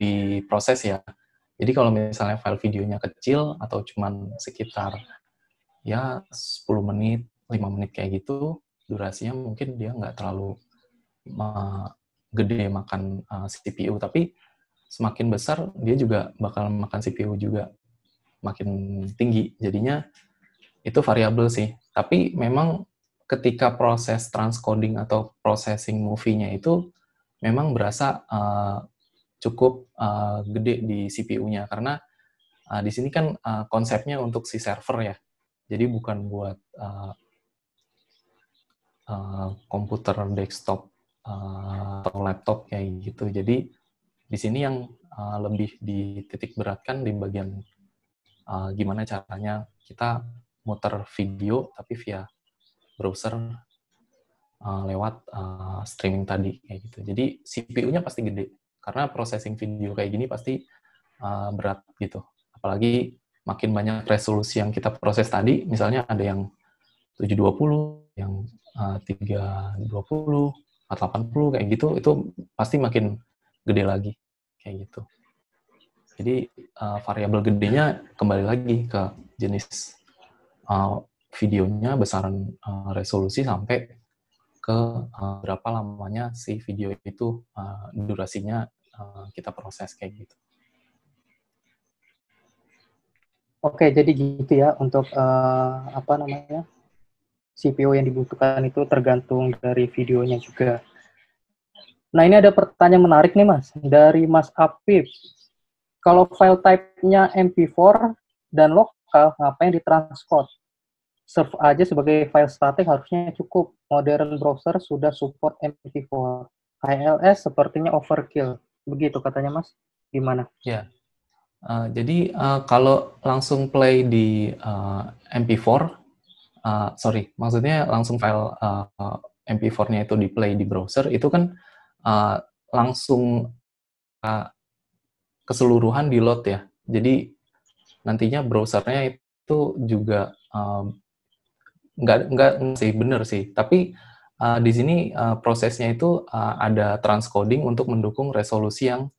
S2: diproses ya. Jadi kalau misalnya file videonya kecil atau cuman sekitar ya 10 menit, 5 menit kayak gitu, durasinya mungkin dia nggak terlalu uh, gede makan uh, CPU. Tapi semakin besar dia juga bakal makan CPU juga makin tinggi. Jadinya itu variabel sih. Tapi memang ketika proses transcoding atau processing movie-nya itu memang berasa uh, cukup uh, gede di CPU-nya karena uh, di sini kan uh, konsepnya untuk si server ya. Jadi bukan buat uh, uh, komputer desktop uh, atau laptop kayak gitu. Jadi di sini yang uh, lebih dititik beratkan di bagian uh, gimana caranya kita muter video tapi via browser uh, lewat uh, streaming tadi kayak gitu. Jadi CPU-nya pasti gede karena processing video kayak gini pasti uh, berat gitu. Apalagi makin banyak resolusi yang kita proses tadi, misalnya ada yang 720, yang uh, 320, 480 kayak gitu, itu pasti makin gede lagi kayak gitu jadi uh, variabel gedenya kembali lagi ke jenis uh, videonya besaran uh, resolusi sampai ke uh, berapa lamanya si video itu uh, durasinya uh, kita proses kayak gitu
S1: Oke, jadi gitu ya untuk uh, apa namanya CPU yang dibutuhkan itu tergantung dari videonya juga. Nah, ini ada pertanyaan menarik nih, Mas, dari Mas Apip. Kalau file type-nya MP4 dan lokal, ngapain di transcode? Serve aja sebagai file static harusnya cukup. Modern browser sudah support MP4. ILS sepertinya overkill. Begitu katanya, Mas. Gimana? Ya.
S2: Uh, jadi, uh, kalau langsung play di uh, eh, MP4, uh, sorry, maksudnya langsung file uh, MP4-nya itu di play di browser, itu kan Eh, langsung uh, keseluruhan di load ya. Jadi nantinya browsernya itu juga uh, nggak nggak sih bener sih. Tapi uh, di sini uh, prosesnya itu uh, ada transcoding untuk mendukung resolusi yang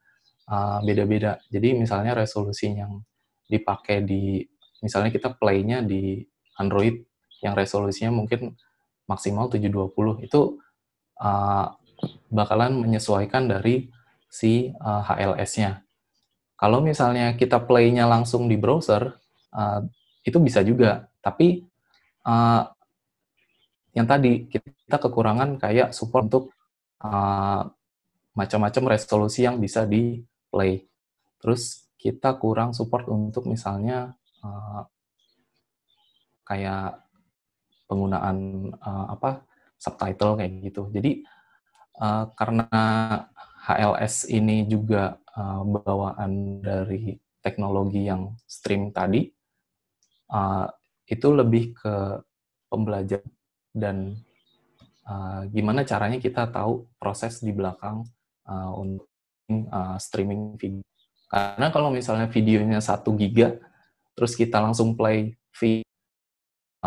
S2: beda-beda. Uh, Jadi misalnya resolusi yang dipakai di misalnya kita play-nya di Android yang resolusinya mungkin maksimal 720 itu uh, bakalan menyesuaikan dari si uh, eh, HLS-nya. Kalau misalnya kita play-nya langsung di browser, uh, itu bisa juga. Tapi uh, yang tadi kita kekurangan kayak support untuk uh, macam-macam resolusi yang bisa di play. Terus kita kurang support untuk misalnya uh, kayak penggunaan uh, apa subtitle kayak gitu. Jadi Eh, karena HLS ini juga uh, bawaan dari teknologi yang stream tadi, uh, itu lebih ke pembelajaran dan uh, gimana caranya kita tahu proses di belakang uh, untuk uh, streaming video. Karena kalau misalnya videonya satu giga, terus kita langsung play video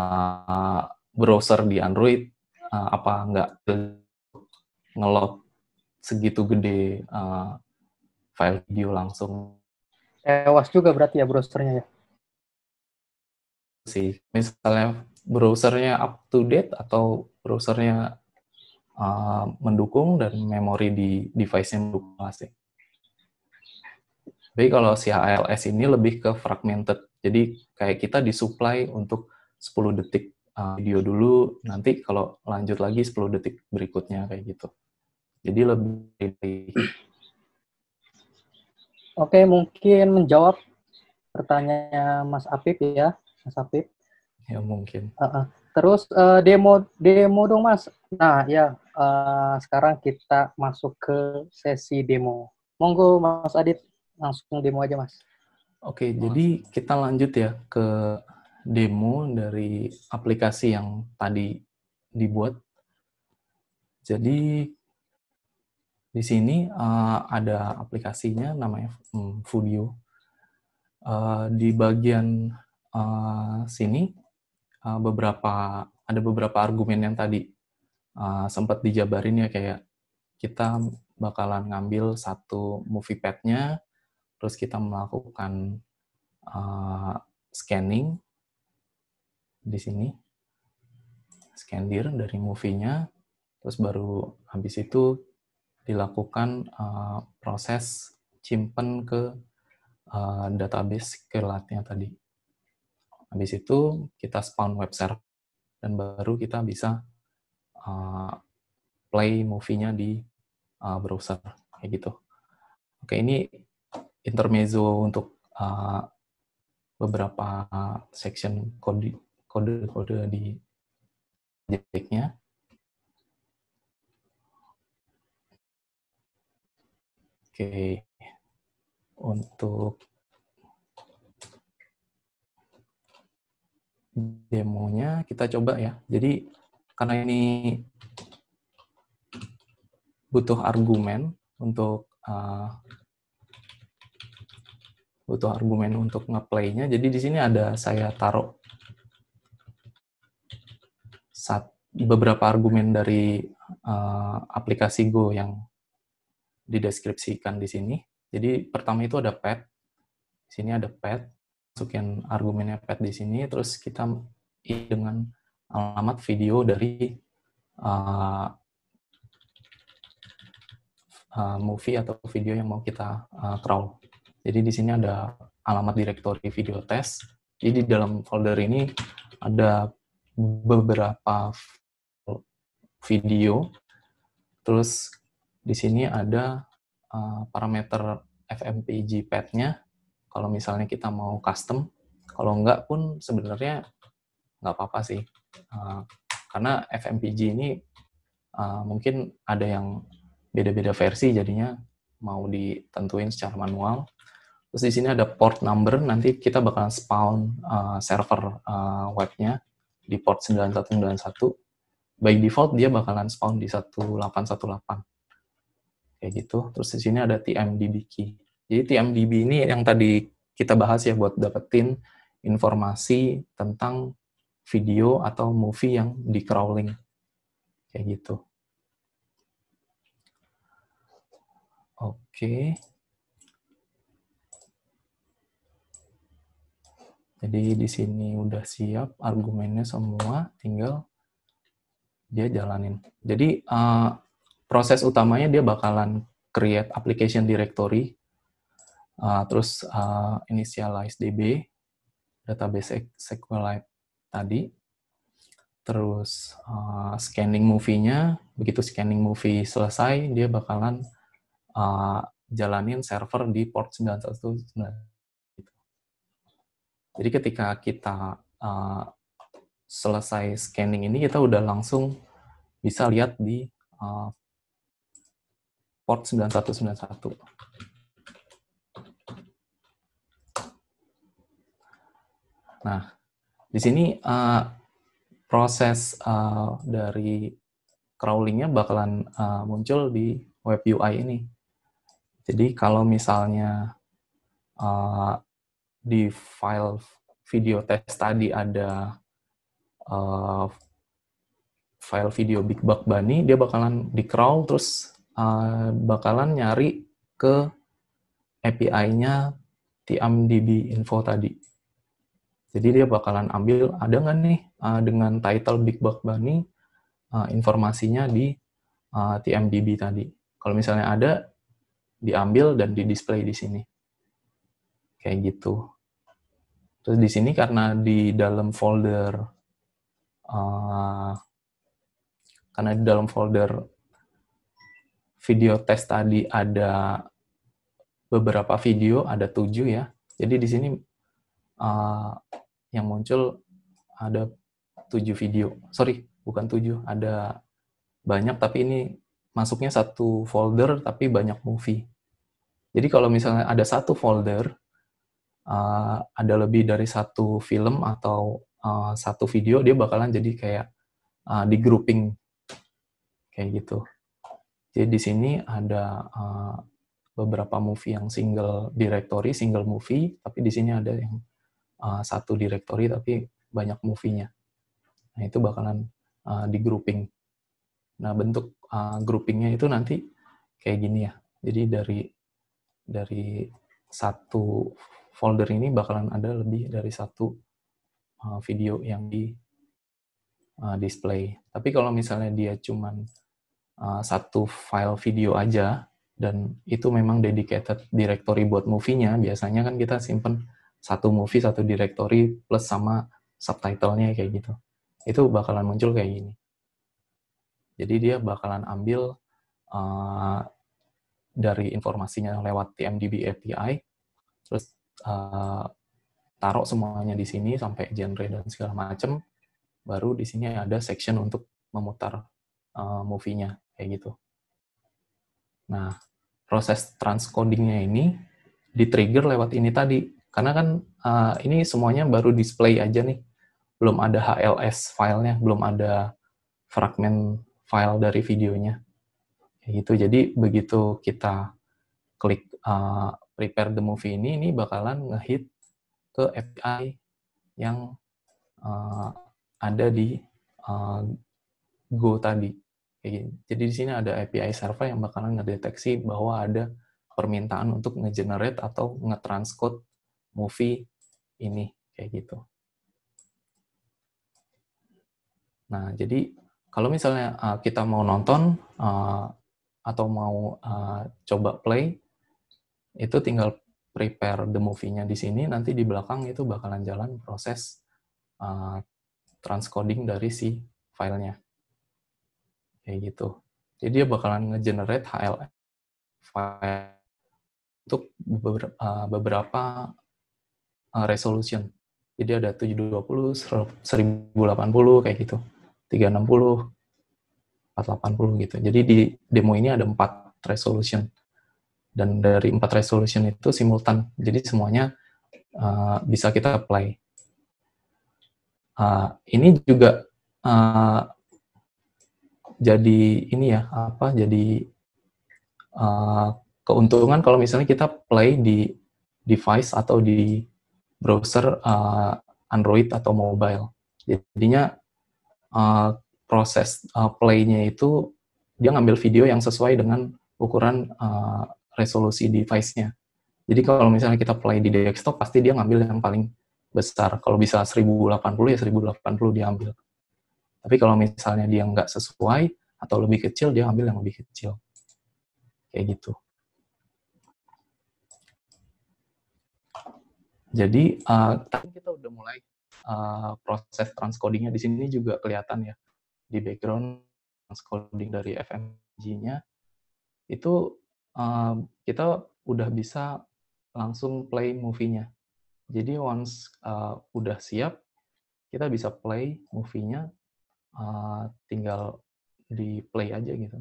S2: uh, browser di Android, uh, apa nggak ngelot segitu gede uh, file video langsung.
S1: Tewas juga berarti ya browsernya ya?
S2: Sih, misalnya browsernya up to date atau browsernya uh, mendukung dan memori di device-nya mendukung masih. Tapi kalau si HLS ini lebih ke fragmented. Jadi kayak kita disuplai untuk 10 detik uh, video dulu, nanti kalau lanjut lagi 10 detik berikutnya kayak gitu. Jadi lebih
S1: Oke, mungkin menjawab pertanyaan Mas Apip ya, Mas Apip.
S2: Ya mungkin. Uh -uh.
S1: Terus uh, demo demo dong Mas. Nah ya uh, sekarang kita masuk ke sesi demo. Monggo Mas Adit langsung demo aja Mas.
S2: Oke, jadi kita lanjut ya ke demo dari aplikasi yang tadi dibuat. Jadi di sini uh, ada aplikasinya namanya um, Fudio. Uh, di bagian uh, sini uh, beberapa ada beberapa argumen yang tadi uh, sempat dijabarin ya kayak kita bakalan ngambil satu movie pad-nya, terus kita melakukan uh, scanning, di sini dir dari movie-nya terus baru habis itu dilakukan uh, proses simpen ke uh, database kelatnya tadi. Habis itu kita spawn web server dan baru kita bisa uh, play movie-nya di uh, browser kayak gitu. Oke, ini intermezzo untuk uh, beberapa section kode kode-kode di jeleknya. Oke, untuk demonya kita coba ya. Jadi karena ini butuh argumen untuk uh, butuh argumen untuk ngeplaynya. Jadi di sini ada saya taruh sat, beberapa argumen dari uh, aplikasi Go yang dideskripsikan di sini. Jadi pertama itu ada pet. Di sini ada pet. Masukin argumennya pet di sini. Terus kita dengan alamat video dari uh, uh, movie atau video yang mau kita uh, crawl. Jadi di sini ada alamat direktori video test. Jadi di dalam folder ini ada beberapa video. Terus di sini ada uh, parameter FMPG pad-nya. Kalau misalnya kita mau custom, kalau enggak pun sebenarnya nggak apa-apa sih. Uh, karena FMPG ini uh, mungkin ada yang beda-beda versi jadinya mau ditentuin secara manual. Terus di sini ada port number, nanti kita bakalan spawn uh, server uh, webnya di port 9191 by default dia bakalan spawn di 1818 kayak gitu terus di sini ada TMDB key jadi TMDB ini yang tadi kita bahas ya buat dapetin informasi tentang video atau movie yang di crawling kayak gitu oke okay. Jadi di sini udah siap argumennya semua, tinggal dia jalanin. Jadi uh, proses utamanya dia bakalan create application directory, uh, terus uh, initialize DB, database SQLite tadi, terus uh, scanning movie-nya, begitu scanning movie selesai, dia bakalan uh, jalanin server di port 919 jadi ketika kita uh, selesai scanning ini, kita udah langsung bisa lihat di uh, port 9191. Nah, di sini uh, proses uh, dari crawlingnya bakalan uh, muncul di web UI ini. Jadi kalau misalnya uh, di file video test tadi ada uh, file video Big Bug Bunny, dia bakalan di crawl terus uh, bakalan nyari ke API-nya TMDB info tadi. Jadi dia bakalan ambil ada nggak nih uh, dengan title Big Bug Bunny uh, informasinya di uh, TMDB tadi. Kalau misalnya ada, diambil dan di display di sini kayak gitu. Terus di sini karena di dalam folder uh, karena di dalam folder video test tadi ada beberapa video, ada tujuh ya. Jadi di sini uh, yang muncul ada tujuh video. Sorry, bukan tujuh, ada banyak tapi ini masuknya satu folder tapi banyak movie. Jadi kalau misalnya ada satu folder, uh, ada lebih dari satu film atau uh, satu video dia bakalan jadi kayak uh, di grouping kayak gitu. Jadi di sini ada uh, beberapa movie yang single directory, single movie, tapi di sini ada yang uh, satu directory tapi banyak movie-nya. Nah, itu bakalan uh, di grouping. Nah, bentuk uh, groupingnya itu nanti kayak gini ya. Jadi dari dari satu folder ini bakalan ada lebih dari satu uh, video yang di uh, display. Tapi kalau misalnya dia cuman uh, satu file video aja dan itu memang dedicated directory buat movie-nya, biasanya kan kita simpen satu movie satu directory plus sama subtitlenya kayak gitu. Itu bakalan muncul kayak gini. Jadi dia bakalan ambil uh, dari informasinya lewat TMDB API, terus Eh, taruh semuanya di sini sampai genre dan segala macam baru di sini ada section untuk memutar uh, movie-nya kayak gitu nah proses transcodingnya ini di trigger lewat ini tadi karena kan uh, ini semuanya baru display aja nih belum ada HLS filenya belum ada fragment file dari videonya kayak gitu jadi begitu kita klik uh, Repair the Movie ini ini bakalan ngehit ke API yang uh, ada di uh, Go tadi. Jadi di sini ada API server yang bakalan ngedeteksi bahwa ada permintaan untuk ngegenerate atau ngetranscode movie ini kayak gitu. Nah, jadi kalau misalnya eh, kita mau nonton atau mau coba play itu tinggal prepare the movie-nya di sini, nanti di belakang itu bakalan jalan proses uh, transcoding dari si filenya. Kayak gitu. Jadi dia bakalan nge-generate HLM file untuk eh, beberapa, uh, eh, beberapa uh, resolution. Jadi ada 720, 1080 kayak gitu. 360, 480 gitu. Jadi di demo ini ada 4 resolution dan dari empat resolution itu simultan jadi semuanya uh, bisa kita apply uh, eh, ini juga uh, jadi ini ya apa jadi uh, keuntungan kalau misalnya kita play di device atau di browser uh, Android atau mobile jadinya uh, proses uh, play-nya itu dia ngambil video yang sesuai dengan ukuran uh, resolusi device-nya. Jadi kalau misalnya kita play di desktop, pasti dia ngambil yang paling besar. Kalau bisa 1080 ya 1080 diambil. Tapi kalau misalnya dia nggak sesuai atau lebih kecil, dia ambil yang lebih kecil. Kayak gitu. Jadi uh, kita udah mulai uh, proses transcodingnya di sini juga kelihatan ya di background transcoding dari FMG-nya itu kita udah bisa langsung play movie-nya. Jadi once uh, udah siap, kita bisa play movie-nya, uh, tinggal di play aja gitu.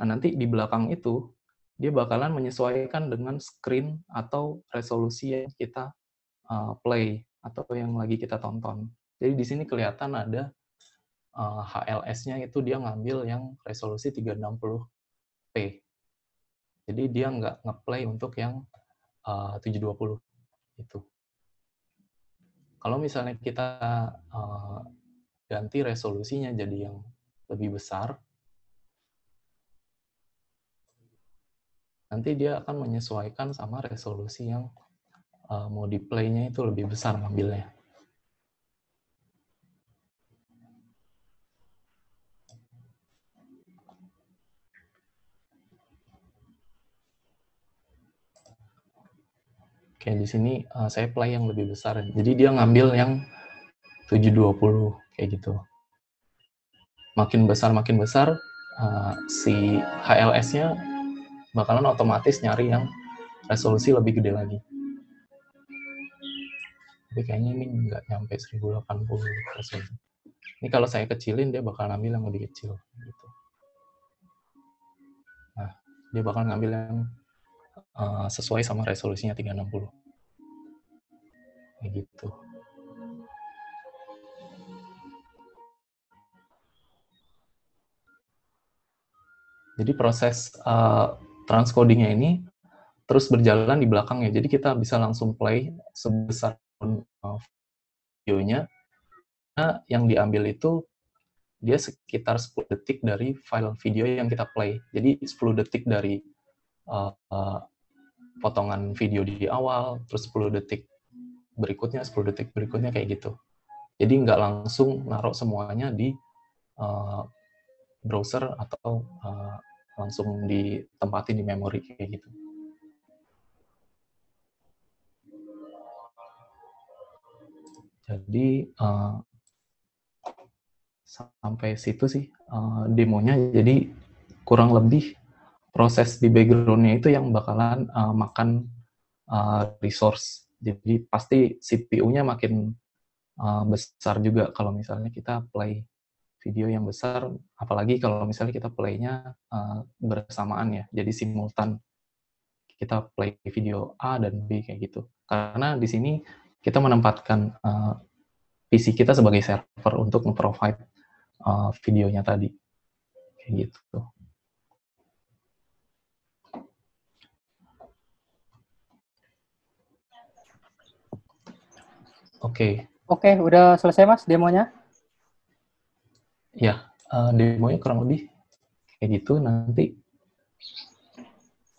S2: Nah nanti di belakang itu dia bakalan menyesuaikan dengan screen atau resolusi yang kita uh, play atau yang lagi kita tonton. Jadi di sini kelihatan ada uh, HLS-nya itu dia ngambil yang resolusi 360p. Jadi dia nggak ngeplay untuk yang uh, 720 itu. Kalau misalnya kita uh, ganti resolusinya jadi yang lebih besar, nanti dia akan menyesuaikan sama resolusi yang uh, mau di play-nya itu lebih besar ngambilnya. kayak di sini uh, eh, saya play yang lebih besar jadi dia ngambil yang 720 kayak gitu makin besar makin besar uh, si HLS-nya bakalan otomatis nyari yang resolusi lebih gede lagi tapi kayaknya ini nggak nyampe 1080 resolusi ini kalau saya kecilin dia bakal ngambil yang lebih kecil gitu nah dia bakal ngambil yang uh, sesuai sama resolusinya 360. Kayak gitu. Jadi proses uh, transcodingnya ini terus berjalan di belakangnya. Jadi kita bisa langsung play sebesar pun uh, videonya. Nah, yang diambil itu dia sekitar 10 detik dari file video yang kita play. Jadi 10 detik dari uh, potongan video di awal, terus 10 detik berikutnya, 10 detik berikutnya kayak gitu. Jadi nggak langsung naruh semuanya di uh, browser atau uh, langsung ditempatin di memori kayak gitu. Jadi uh, sampai situ sih uh, demonya. Jadi kurang lebih proses di backgroundnya itu yang bakalan uh, makan uh, resource. Jadi pasti CPU-nya makin uh, besar juga kalau misalnya kita play video yang besar, apalagi kalau misalnya kita play-nya uh, bersamaan ya, jadi simultan. Kita play video A dan B kayak gitu. Karena di sini kita menempatkan uh, PC kita sebagai server untuk memprovide uh, videonya tadi. Kayak gitu. Oke. Okay.
S1: Oke, okay, udah selesai mas demonya?
S2: Ya, uh, demonya kurang lebih kayak gitu. Nanti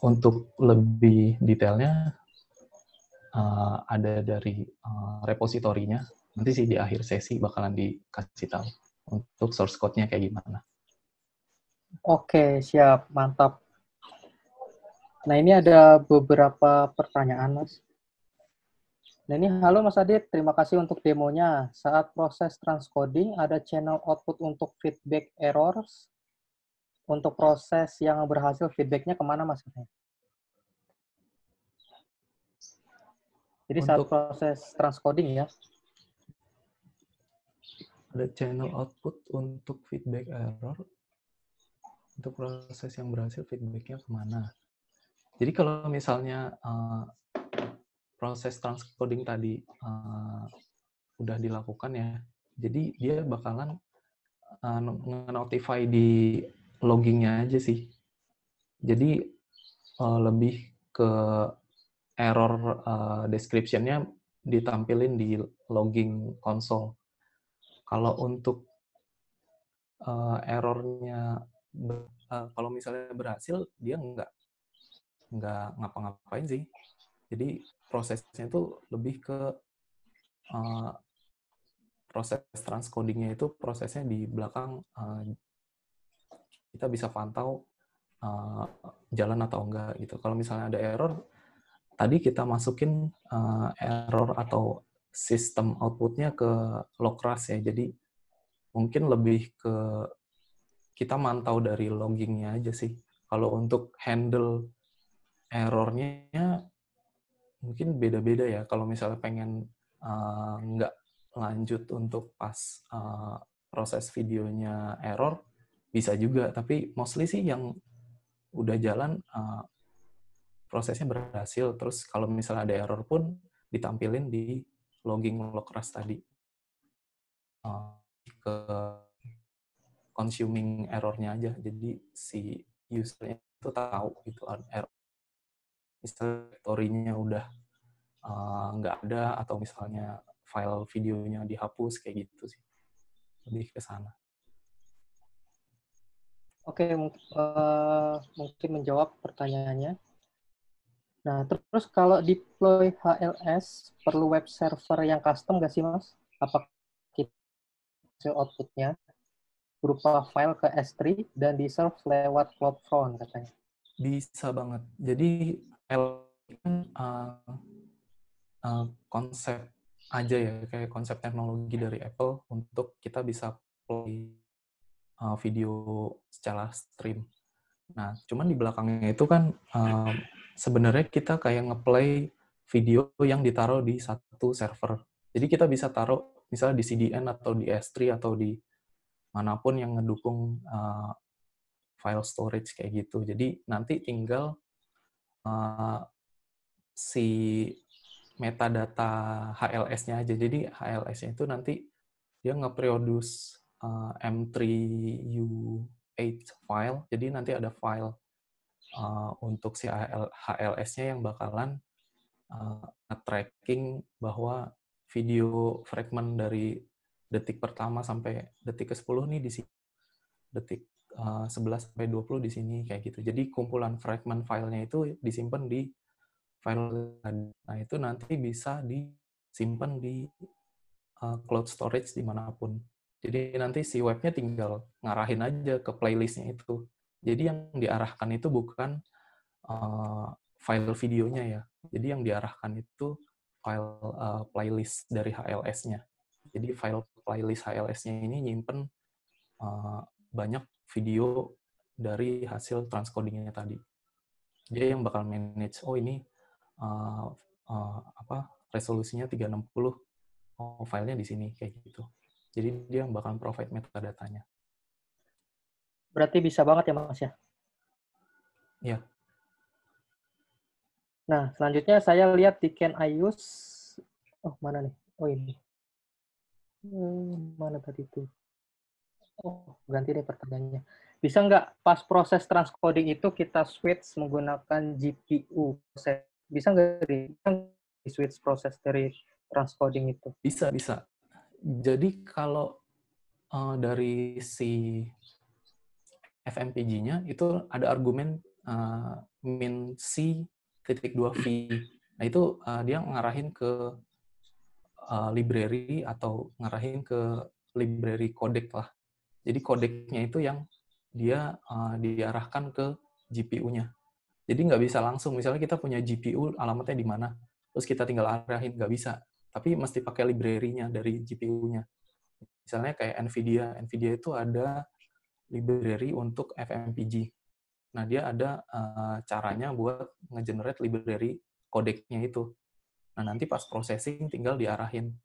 S2: untuk lebih detailnya uh, ada dari uh, repositorinya. Nanti sih di akhir sesi bakalan dikasih tahu untuk source code-nya kayak gimana.
S1: Oke, siap. Mantap. Nah, ini ada beberapa pertanyaan, Mas. Nah ini halo Mas Adit, terima kasih untuk demonya. Saat proses transcoding ada channel output untuk feedback errors. Untuk proses yang berhasil feedbacknya kemana Mas? Jadi saat proses transcoding ya. Ada channel output untuk feedback error.
S2: Untuk proses yang berhasil feedbacknya kemana? Jadi kalau misalnya uh, proses transcoding tadi uh, udah dilakukan ya, jadi dia bakalan uh, eh, notify di loggingnya aja sih. Jadi uh, lebih ke error uh, description ditampilin di logging console. Kalau untuk uh, errornya, uh, kalau misalnya berhasil, dia nggak nggak ngapa-ngapain sih. Jadi prosesnya itu lebih ke uh, proses transcodingnya itu prosesnya di belakang uh, kita bisa pantau uh, jalan atau enggak gitu. Kalau misalnya ada error, tadi kita masukin uh, error atau sistem outputnya ke logras ya. Jadi mungkin lebih ke kita mantau dari loggingnya aja sih. Kalau untuk handle errornya mungkin beda-beda ya kalau misalnya pengen uh, nggak lanjut untuk pas uh, proses videonya error bisa juga tapi mostly sih yang udah jalan uh, prosesnya berhasil terus kalau misalnya ada error pun ditampilin di logging logras tadi uh, ke consuming errornya aja jadi si usernya itu tahu gitu kan, error misalnya udah eh, nggak uh, ada atau misalnya file videonya dihapus kayak gitu sih lebih ke sana.
S1: Oke, uh, mungkin menjawab pertanyaannya. Nah, terus kalau deploy HLS perlu web server yang custom nggak sih, Mas? Apa hasil outputnya berupa file ke S3 dan di-serve lewat CloudFront katanya? Bisa banget. Jadi
S2: uh, uh, konsep aja ya kayak konsep teknologi dari Apple untuk kita bisa play uh, video secara stream. Nah, cuman di belakangnya itu kan uh, sebenarnya kita kayak ngeplay video yang ditaruh di satu server. Jadi kita bisa taruh misalnya di CDN atau di S3 atau di manapun yang ngedukung uh, file storage kayak gitu. Jadi nanti tinggal Eh, si metadata HLS-nya aja. Jadi HLS-nya itu nanti dia nge-produce uh, eh, M3U8 file. Jadi nanti ada file uh, untuk si HLS-nya yang bakalan uh, tracking bahwa video fragment dari detik pertama sampai detik ke-10 nih di sini. Detik 11 eh, sampai 20 di sini kayak gitu. Jadi kumpulan fragment filenya itu disimpan di file Nah, itu nanti bisa disimpan di eh, cloud storage dimanapun. Jadi nanti si webnya tinggal ngarahin aja ke playlistnya itu. Jadi yang diarahkan itu bukan uh, file videonya ya. Jadi yang diarahkan itu file uh, playlist dari HLS-nya. Jadi file playlist HLS-nya ini nyimpen uh, banyak video dari hasil transcodingnya tadi. Dia yang bakal manage, oh ini uh, uh, apa resolusinya 360, oh filenya di sini kayak gitu. Jadi dia yang bakal provide metadatanya.
S1: Berarti bisa banget ya Mas ya? Iya. Nah, selanjutnya saya lihat di Can I use, oh mana nih? Oh ini. Hmm, mana tadi itu? Oh, ganti deh pertanyaannya. Bisa nggak pas proses transcoding itu kita switch menggunakan GPU? Bisa nggak di, switch proses dari transcoding itu? Bisa, bisa. Jadi kalau uh, dari si
S2: FMPG-nya itu ada argumen uh, min C titik dua V. Nah itu uh, dia ngarahin ke uh, library atau ngarahin ke library codec lah. Jadi kodeknya itu yang dia uh, diarahkan ke GPU-nya. Jadi nggak bisa langsung. Misalnya kita punya GPU alamatnya di mana, terus kita tinggal arahin nggak bisa. Tapi mesti pakai library-nya dari GPU-nya. Misalnya kayak NVIDIA. NVIDIA itu ada library untuk FMPG. Nah, dia ada uh, caranya buat ngegenerate library kodeknya itu. Nah, nanti pas processing tinggal diarahin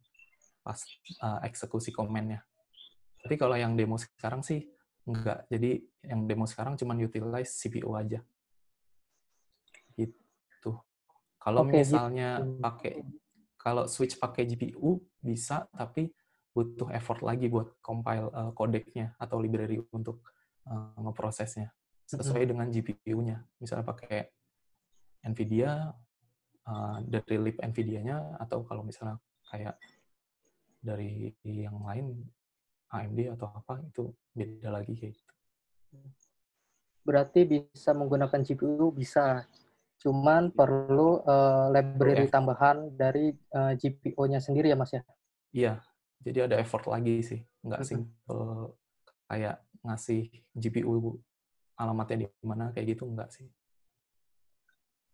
S2: pas uh, eksekusi komennya. Tapi kalau yang demo sekarang sih enggak. Jadi yang demo sekarang cuma utilize CPU aja. Gitu. Kalau okay, gitu. misalnya gitu. pakai kalau switch pakai GPU bisa tapi butuh effort lagi buat compile uh, codec-nya atau library untuk uh, ngeprosesnya sesuai mm -hmm. dengan GPU-nya. Misalnya pakai NVIDIA uh, dari lip NVIDIA-nya atau kalau misalnya kayak dari yang lain AMD atau apa itu beda lagi kayak gitu.
S1: Berarti bisa menggunakan GPU bisa, cuman iya. perlu uh, library okay. Iya. tambahan dari uh, eh, GPU-nya sendiri ya Mas ya?
S2: Iya, jadi ada effort lagi sih, nggak simple kayak ngasih GPU alamatnya di mana kayak gitu nggak sih?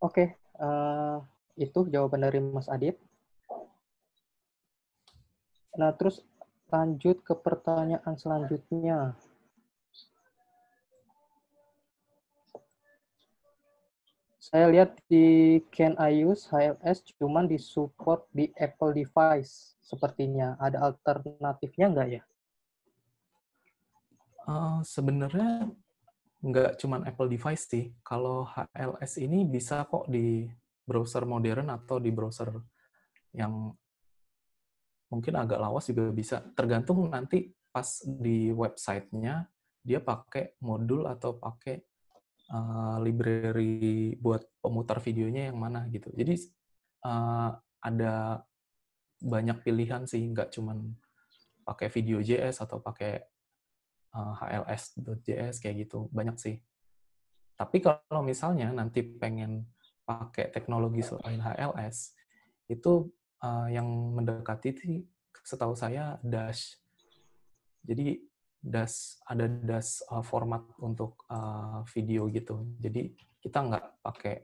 S1: Oke, okay. uh, eh, itu jawaban dari Mas Adit. Nah terus lanjut ke pertanyaan selanjutnya. Saya lihat di Can I use HLS cuman di support di Apple device sepertinya. Ada alternatifnya nggak ya?
S2: Uh, sebenarnya nggak cuman Apple device sih. Kalau HLS ini bisa kok di browser modern atau di browser yang mungkin agak lawas juga bisa. Tergantung nanti pas di websitenya dia pakai modul atau pakai uh, library buat pemutar videonya yang mana gitu. Jadi uh, ada banyak pilihan sih, nggak cuman pakai video JS atau pakai uh, eh, HLS.js kayak gitu, banyak sih. Tapi kalau misalnya nanti pengen pakai teknologi selain HLS, itu uh, yang mendekati sih setahu saya dash jadi dash ada dash uh, format untuk uh, video gitu jadi kita nggak pakai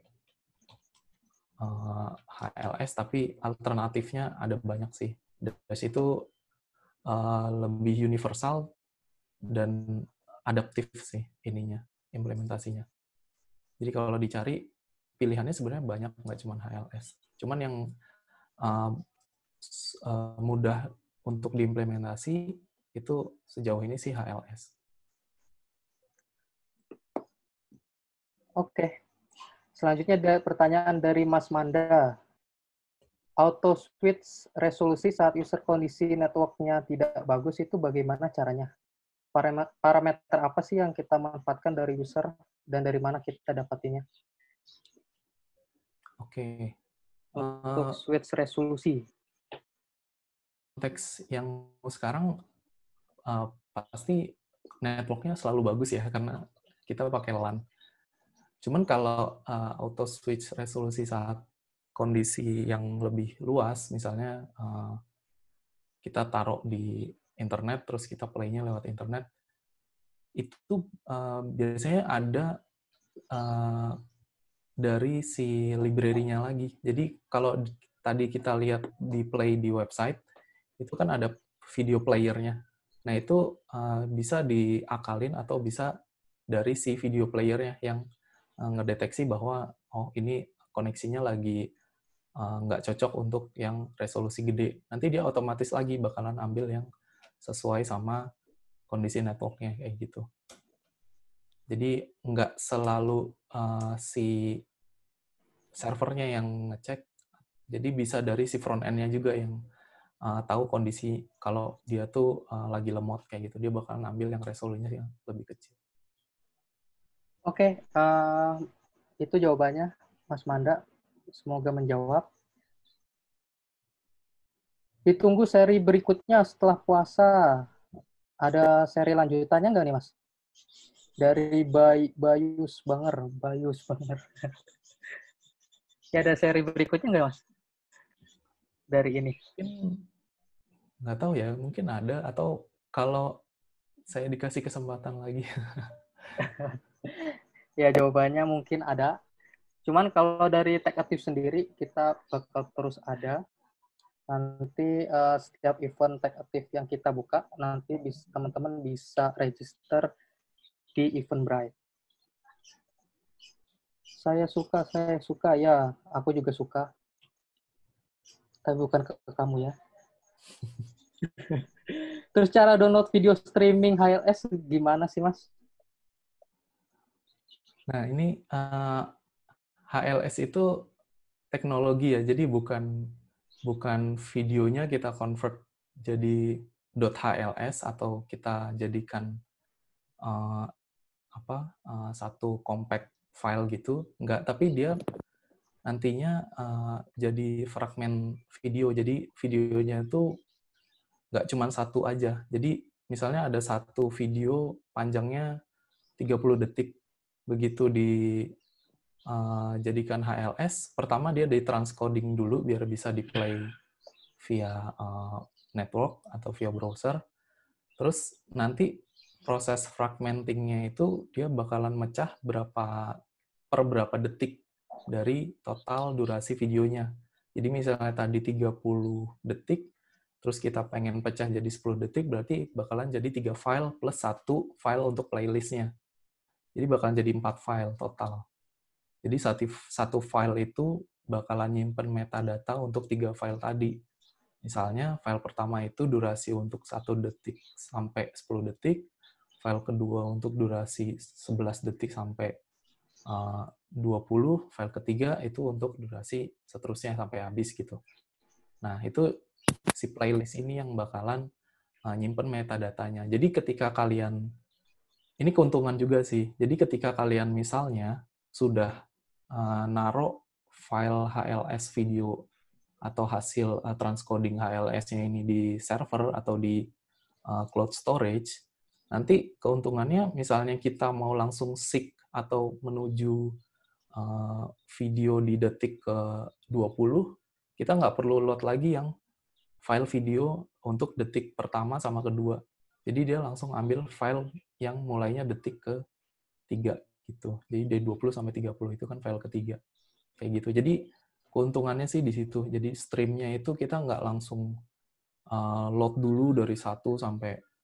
S2: uh, HLS tapi alternatifnya ada banyak sih dash itu uh, lebih universal dan adaptif sih ininya implementasinya jadi kalau dicari pilihannya sebenarnya banyak nggak cuma HLS cuman yang Um, uh, mudah untuk diimplementasi itu sejauh ini sih HLS.
S1: Oke. Selanjutnya ada pertanyaan dari Mas Manda. Auto switch resolusi saat user kondisi networknya tidak bagus itu bagaimana caranya? Parameter apa sih yang kita manfaatkan dari user dan dari mana kita dapatinya? Oke, untuk eh, switch resolusi konteks yang
S2: sekarang uh, pasti networknya selalu bagus ya karena kita pakai LAN. Cuman kalau uh, auto switch resolusi saat kondisi yang lebih luas, misalnya uh, kita taruh di internet terus kita playnya lewat internet, itu uh, biasanya ada uh, dari si library-nya lagi. Jadi kalau tadi kita lihat di play di website, itu kan ada video player-nya. Nah, itu uh, bisa diakalin atau bisa dari si video player-nya yang uh, ngedeteksi bahwa oh ini koneksinya lagi eh, nggak uh, cocok untuk yang resolusi gede. Nanti dia otomatis lagi bakalan ambil yang sesuai sama kondisi networknya kayak gitu. Jadi nggak selalu uh, si servernya yang ngecek. Jadi bisa dari si front end-nya juga yang uh, tahu kondisi kalau dia tuh uh, lagi lemot kayak gitu. Dia bakal ngambil yang resolusinya yang lebih kecil.
S1: Oke, okay, uh, itu jawabannya Mas Manda. Semoga menjawab. Ditunggu seri berikutnya setelah puasa. Ada seri lanjutannya nggak nih, Mas? dari Bay Bayus Banger, Bayus Banger. ya ada seri berikutnya nggak mas? Dari ini? Mungkin
S2: nggak tahu ya, mungkin ada atau kalau saya dikasih kesempatan lagi.
S1: ya jawabannya mungkin ada. Cuman kalau dari Tech Active sendiri kita bakal terus ada nanti uh, setiap event tech Active yang kita buka nanti bisa teman-teman bisa register di event Eventbrite. Saya suka, saya suka. Ya, aku juga suka. Tapi bukan ke, ke kamu ya. Terus cara download video streaming HLS gimana sih, Mas?
S2: Nah, ini uh, eh, HLS itu teknologi ya. Jadi bukan bukan videonya kita convert jadi .hls atau kita jadikan uh, apa uh, satu compact file gitu enggak tapi dia nantinya uh, jadi fragmen video jadi videonya itu enggak cuma satu aja jadi misalnya ada satu video panjangnya 30 detik begitu di uh, jadikan HLS pertama dia di transcoding dulu biar bisa di play via uh, network atau via browser terus nanti proses fragmentingnya itu dia bakalan mecah berapa per berapa detik dari total durasi videonya. Jadi misalnya tadi 30 detik, terus kita pengen pecah jadi 10 detik, berarti bakalan jadi 3 file plus 1 file untuk playlistnya. Jadi bakalan jadi 4 file total. Jadi satu, file itu bakalan nyimpen metadata untuk tiga file tadi. Misalnya file pertama itu durasi untuk 1 detik sampai 10 detik, file kedua untuk durasi 11 detik sampai eh, uh, 20, file ketiga itu untuk durasi seterusnya sampai habis gitu. Nah, itu si playlist ini yang bakalan uh, nyimpen metadatanya. Jadi ketika kalian ini keuntungan juga sih. Jadi ketika kalian misalnya sudah uh, eh, naruh file HLS video atau hasil uh, transcoding HLS-nya ini di server atau di uh, cloud storage, Nanti keuntungannya misalnya kita mau langsung seek atau menuju eh, video di detik ke 20, kita nggak perlu load lagi yang file video untuk detik pertama sama kedua. Jadi dia langsung ambil file yang mulainya detik ke 3 gitu. Jadi dari 20 sampai 30 itu kan file ketiga. Kayak gitu. Jadi keuntungannya sih di situ. Jadi streamnya itu kita nggak langsung eh, load dulu dari 1 sampai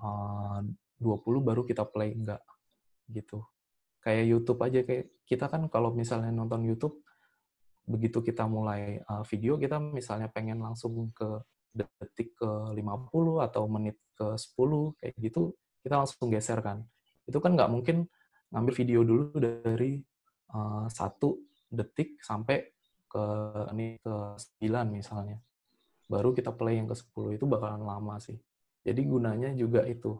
S2: 20 eh, baru kita play enggak gitu kayak YouTube aja kayak kita kan kalau misalnya nonton YouTube begitu kita mulai eh, video kita misalnya pengen langsung ke detik ke 50 atau menit ke 10 kayak gitu kita langsung geser kan itu kan nggak mungkin ngambil video dulu dari eh, satu uh, detik sampai ke ini ke 9 misalnya baru kita play yang ke 10 itu bakalan lama sih jadi gunanya juga itu.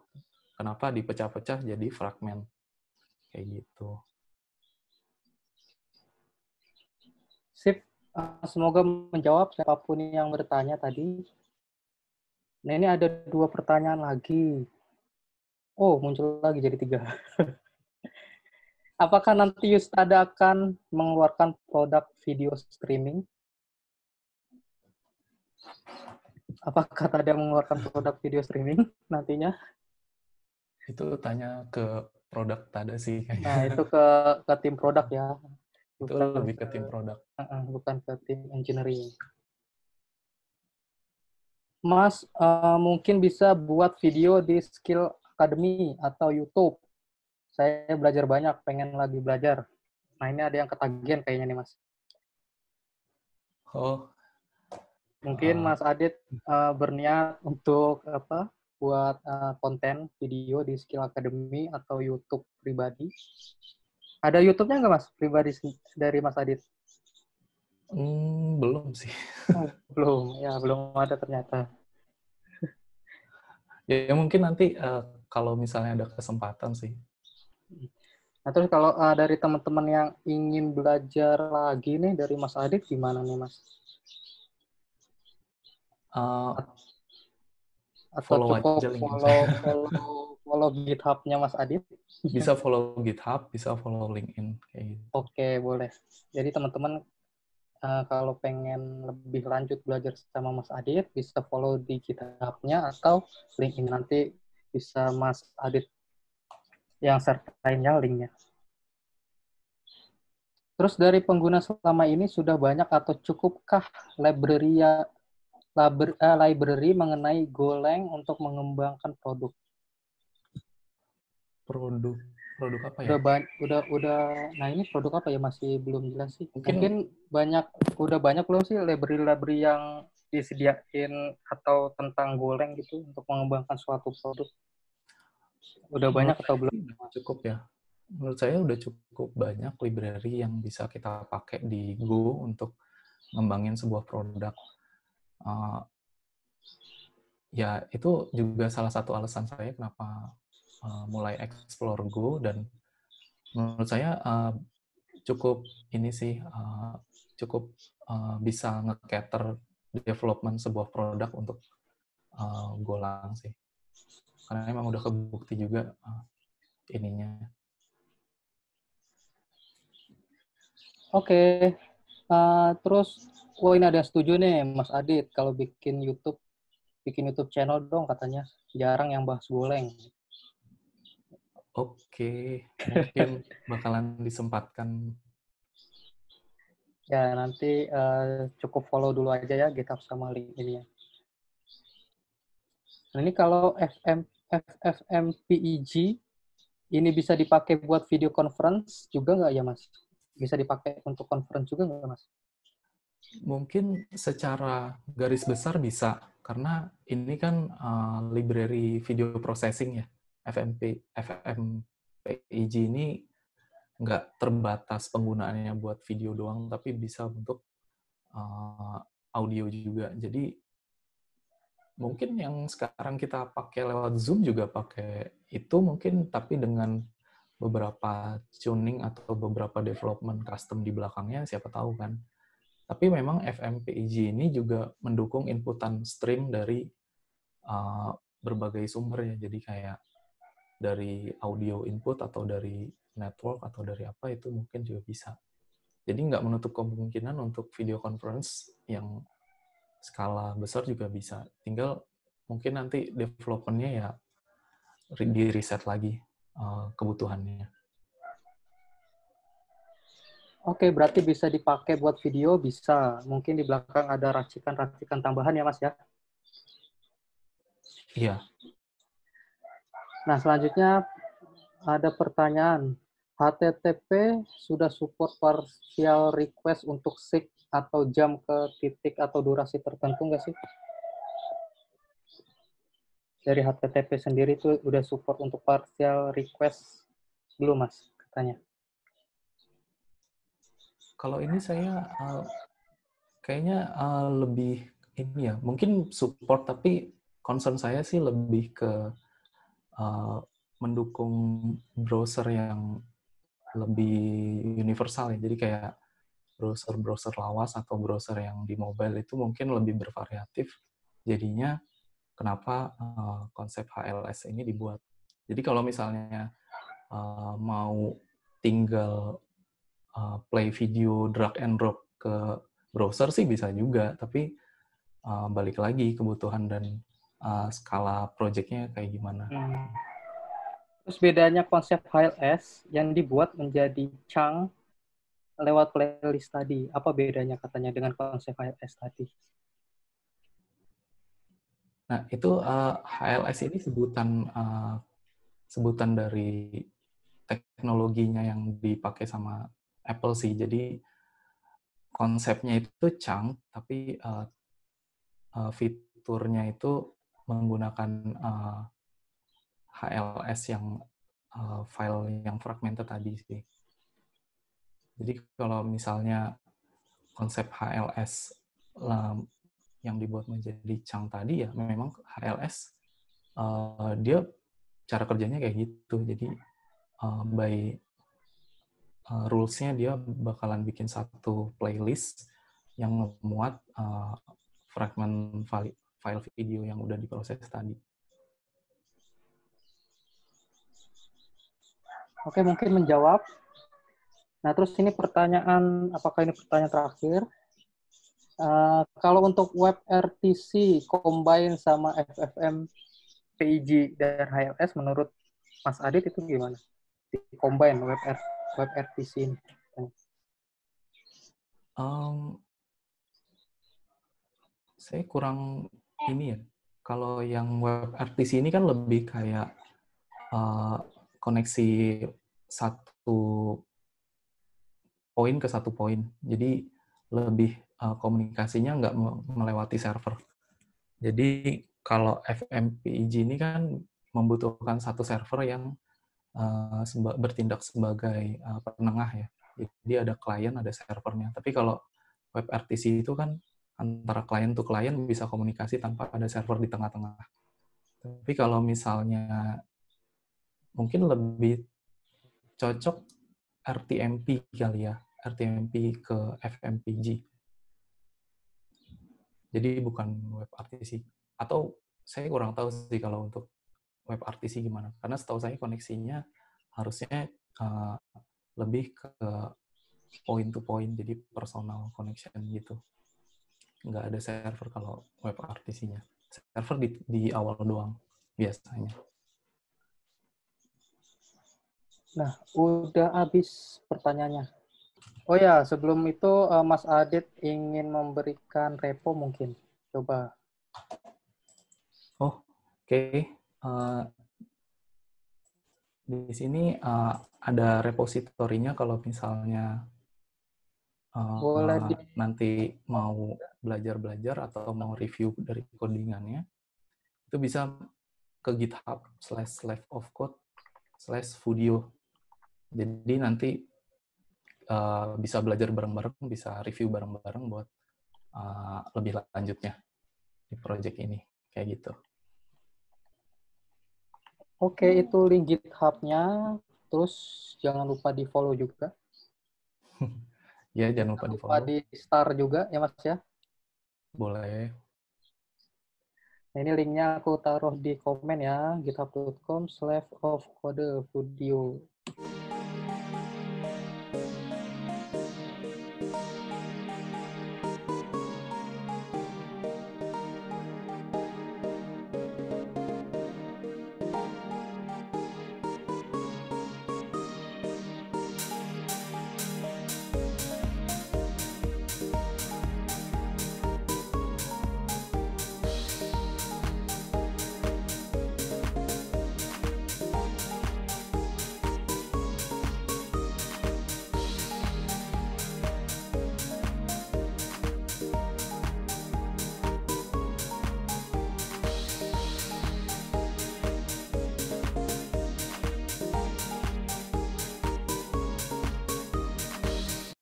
S2: Kenapa dipecah-pecah jadi fragmen. Kayak gitu.
S1: Sip. Eh, semoga menjawab siapapun yang bertanya tadi. Nah ini ada dua pertanyaan lagi. Oh, muncul lagi jadi tiga. Apakah nanti Yustada akan mengeluarkan produk video streaming apakah ada mengeluarkan produk video streaming nantinya?
S2: Itu tanya ke produk Tada
S1: sih. Kayaknya. Nah, itu ke ke tim produk ya. Bukan itu lebih ke, ke tim produk. bukan ke tim engineering. Mas, uh, mungkin bisa buat video di Skill Academy atau YouTube. Saya belajar banyak, pengen lagi belajar. Nah, ini ada yang ketagihan kayaknya nih, Mas. Oh, Mungkin ah. Mas Adit uh, berniat untuk apa? Buat uh, konten video di Skill Academy atau YouTube pribadi? Ada YouTube-nya nggak Mas pribadi dari Mas Adit?
S2: Hmm, belum sih. Oh, belum, ya belum
S1: ada ternyata.
S2: ya, ya mungkin nanti uh, kalau misalnya ada kesempatan sih.
S1: Nah, terus kalau uh, dari teman-teman yang ingin belajar lagi nih dari Mas Adit gimana nih Mas? uh, atau follow cukup aja link follow, follow, follow GitHub-nya Mas Adit. Bisa follow GitHub, bisa follow LinkedIn kayak gitu. Oke, okay, boleh. Jadi teman-teman uh, kalau pengen lebih lanjut belajar sama Mas Adit, bisa follow di GitHub-nya atau LinkedIn nanti bisa Mas Adit yang sertainya linknya. Terus dari pengguna selama ini sudah banyak atau cukupkah library library, uh, eh, library mengenai Golang untuk mengembangkan produk. Produk produk apa ya? Udah udah udah nah ini produk apa ya masih belum jelas sih. Mungkin, Mungkin banyak udah banyak loh sih library-library yang disediain atau tentang Golang gitu untuk mengembangkan suatu produk. Udah banyak atau belum? Cukup ya
S2: menurut saya udah cukup banyak library yang bisa kita pakai di Go untuk ngembangin sebuah produk uh, ya itu juga salah satu alasan saya kenapa uh, mulai explore Go dan menurut saya uh, cukup ini sih uh, cukup uh, bisa ngecater development sebuah produk untuk uh, Golang sih karena emang udah kebukti juga uh, ininya
S1: oke okay. uh, terus Wah ini ada yang setuju nih Mas Adit kalau bikin YouTube bikin YouTube channel dong katanya jarang yang bahas goleng. Oke, mungkin bakalan disempatkan. Ya nanti uh, cukup follow dulu aja ya GitHub sama link ini ya. Nah, ini kalau FM, FFmpeg ini bisa dipakai buat video conference juga nggak ya mas? Bisa dipakai untuk conference juga nggak mas?
S2: Mungkin secara garis besar bisa, karena ini kan uh, library video processing ya, FMP, FMPEG ini nggak terbatas penggunaannya buat video doang, tapi bisa untuk uh, audio juga. Jadi mungkin yang sekarang kita pakai lewat Zoom juga pakai itu mungkin, tapi dengan beberapa tuning atau beberapa development custom di belakangnya siapa tahu kan tapi memang FMPEG ini juga mendukung inputan stream dari uh, berbagai sumber ya. Jadi kayak dari audio input atau dari network atau dari apa itu mungkin juga bisa. Jadi nggak menutup kemungkinan untuk video conference yang skala besar juga bisa. Tinggal mungkin nanti developernya ya di reset lagi uh, kebutuhannya.
S1: Oke, okay, berarti bisa dipakai buat video, bisa. Mungkin di belakang ada racikan-racikan tambahan ya, Mas ya? Iya. Nah, selanjutnya ada pertanyaan. HTTP sudah support partial request untuk SIG atau jam ke titik atau durasi tertentu nggak sih? Dari HTTP sendiri itu udah support untuk partial request belum, Mas? Katanya. Kalau ini saya uh,
S2: kayaknya uh, lebih ini ya, mungkin support tapi concern saya sih lebih ke uh, mendukung browser yang lebih universal ya. Jadi kayak browser-browser lawas atau browser yang di mobile itu mungkin lebih bervariatif. Jadinya kenapa uh, konsep HLS ini dibuat. Jadi kalau misalnya uh, mau tinggal uh, play video drag and drop ke browser sih bisa juga, tapi uh, balik lagi kebutuhan dan uh, skala projectnya kayak gimana. Hmm.
S1: Terus bedanya konsep HLS yang dibuat menjadi chunk lewat playlist tadi, apa bedanya katanya dengan konsep HLS tadi?
S2: Nah, itu uh, HLS ini sebutan uh, sebutan dari teknologinya yang dipakai sama Apple sih. Jadi konsepnya itu chunk, tapi uh, uh, fiturnya itu menggunakan uh, eh, HLS yang uh, file yang fragmented tadi sih. Jadi kalau misalnya konsep HLS yang dibuat menjadi chunk tadi ya memang HLS uh, dia cara kerjanya kayak gitu. Jadi uh, by uh, rules-nya dia bakalan bikin satu playlist yang memuat uh, eh, fragment file, video yang udah diproses tadi.
S1: Oke, mungkin menjawab. Nah, terus ini pertanyaan, apakah ini pertanyaan terakhir? Uh, kalau untuk web RTC combine sama FFM PIG dan HLS menurut Mas Adit itu gimana? combine web RTC web RTC ini? Um,
S2: saya kurang ini ya. Kalau yang web RTC ini kan lebih kayak uh, koneksi satu poin ke satu poin. Jadi lebih uh, komunikasinya nggak melewati server. Jadi kalau FMPEG ini kan membutuhkan satu server yang uh, bertindak sebagai uh, penengah ya. Jadi ada klien, ada servernya. Tapi kalau web RTC itu kan antara klien to klien bisa komunikasi tanpa ada server di tengah-tengah. Tapi kalau misalnya mungkin lebih cocok RTMP kali ya, RTMP ke FMPG. Jadi bukan web RTC. Atau saya kurang tahu sih kalau untuk Web RTC gimana? Karena setahu saya koneksinya harusnya uh, lebih ke point to point, jadi personal connection gitu. Nggak ada server kalau web rtc nya Server di, di awal doang biasanya.
S1: Nah, udah habis pertanyaannya. Oh ya, sebelum itu uh, Mas Adit ingin memberikan repo mungkin. Coba.
S2: Oh, oke. Okay. Eh, di sini uh, ada repositorinya kalau misalnya uh, Boleh di... nanti mau belajar-belajar atau mau review dari codingannya itu bisa ke GitHub slash life of code slash video. Jadi nanti uh, bisa belajar bareng-bareng, bisa review bareng-bareng buat uh, lebih lanjutnya di project ini. Kayak gitu.
S1: Oke, okay, hmm. itu link GitHub-nya. Terus jangan lupa di follow juga.
S2: ya, jangan lupa, di follow. Lupa di
S1: star juga ya Mas ya. Boleh. Nah, ini linknya aku taruh di komen ya, github.com slash of code video.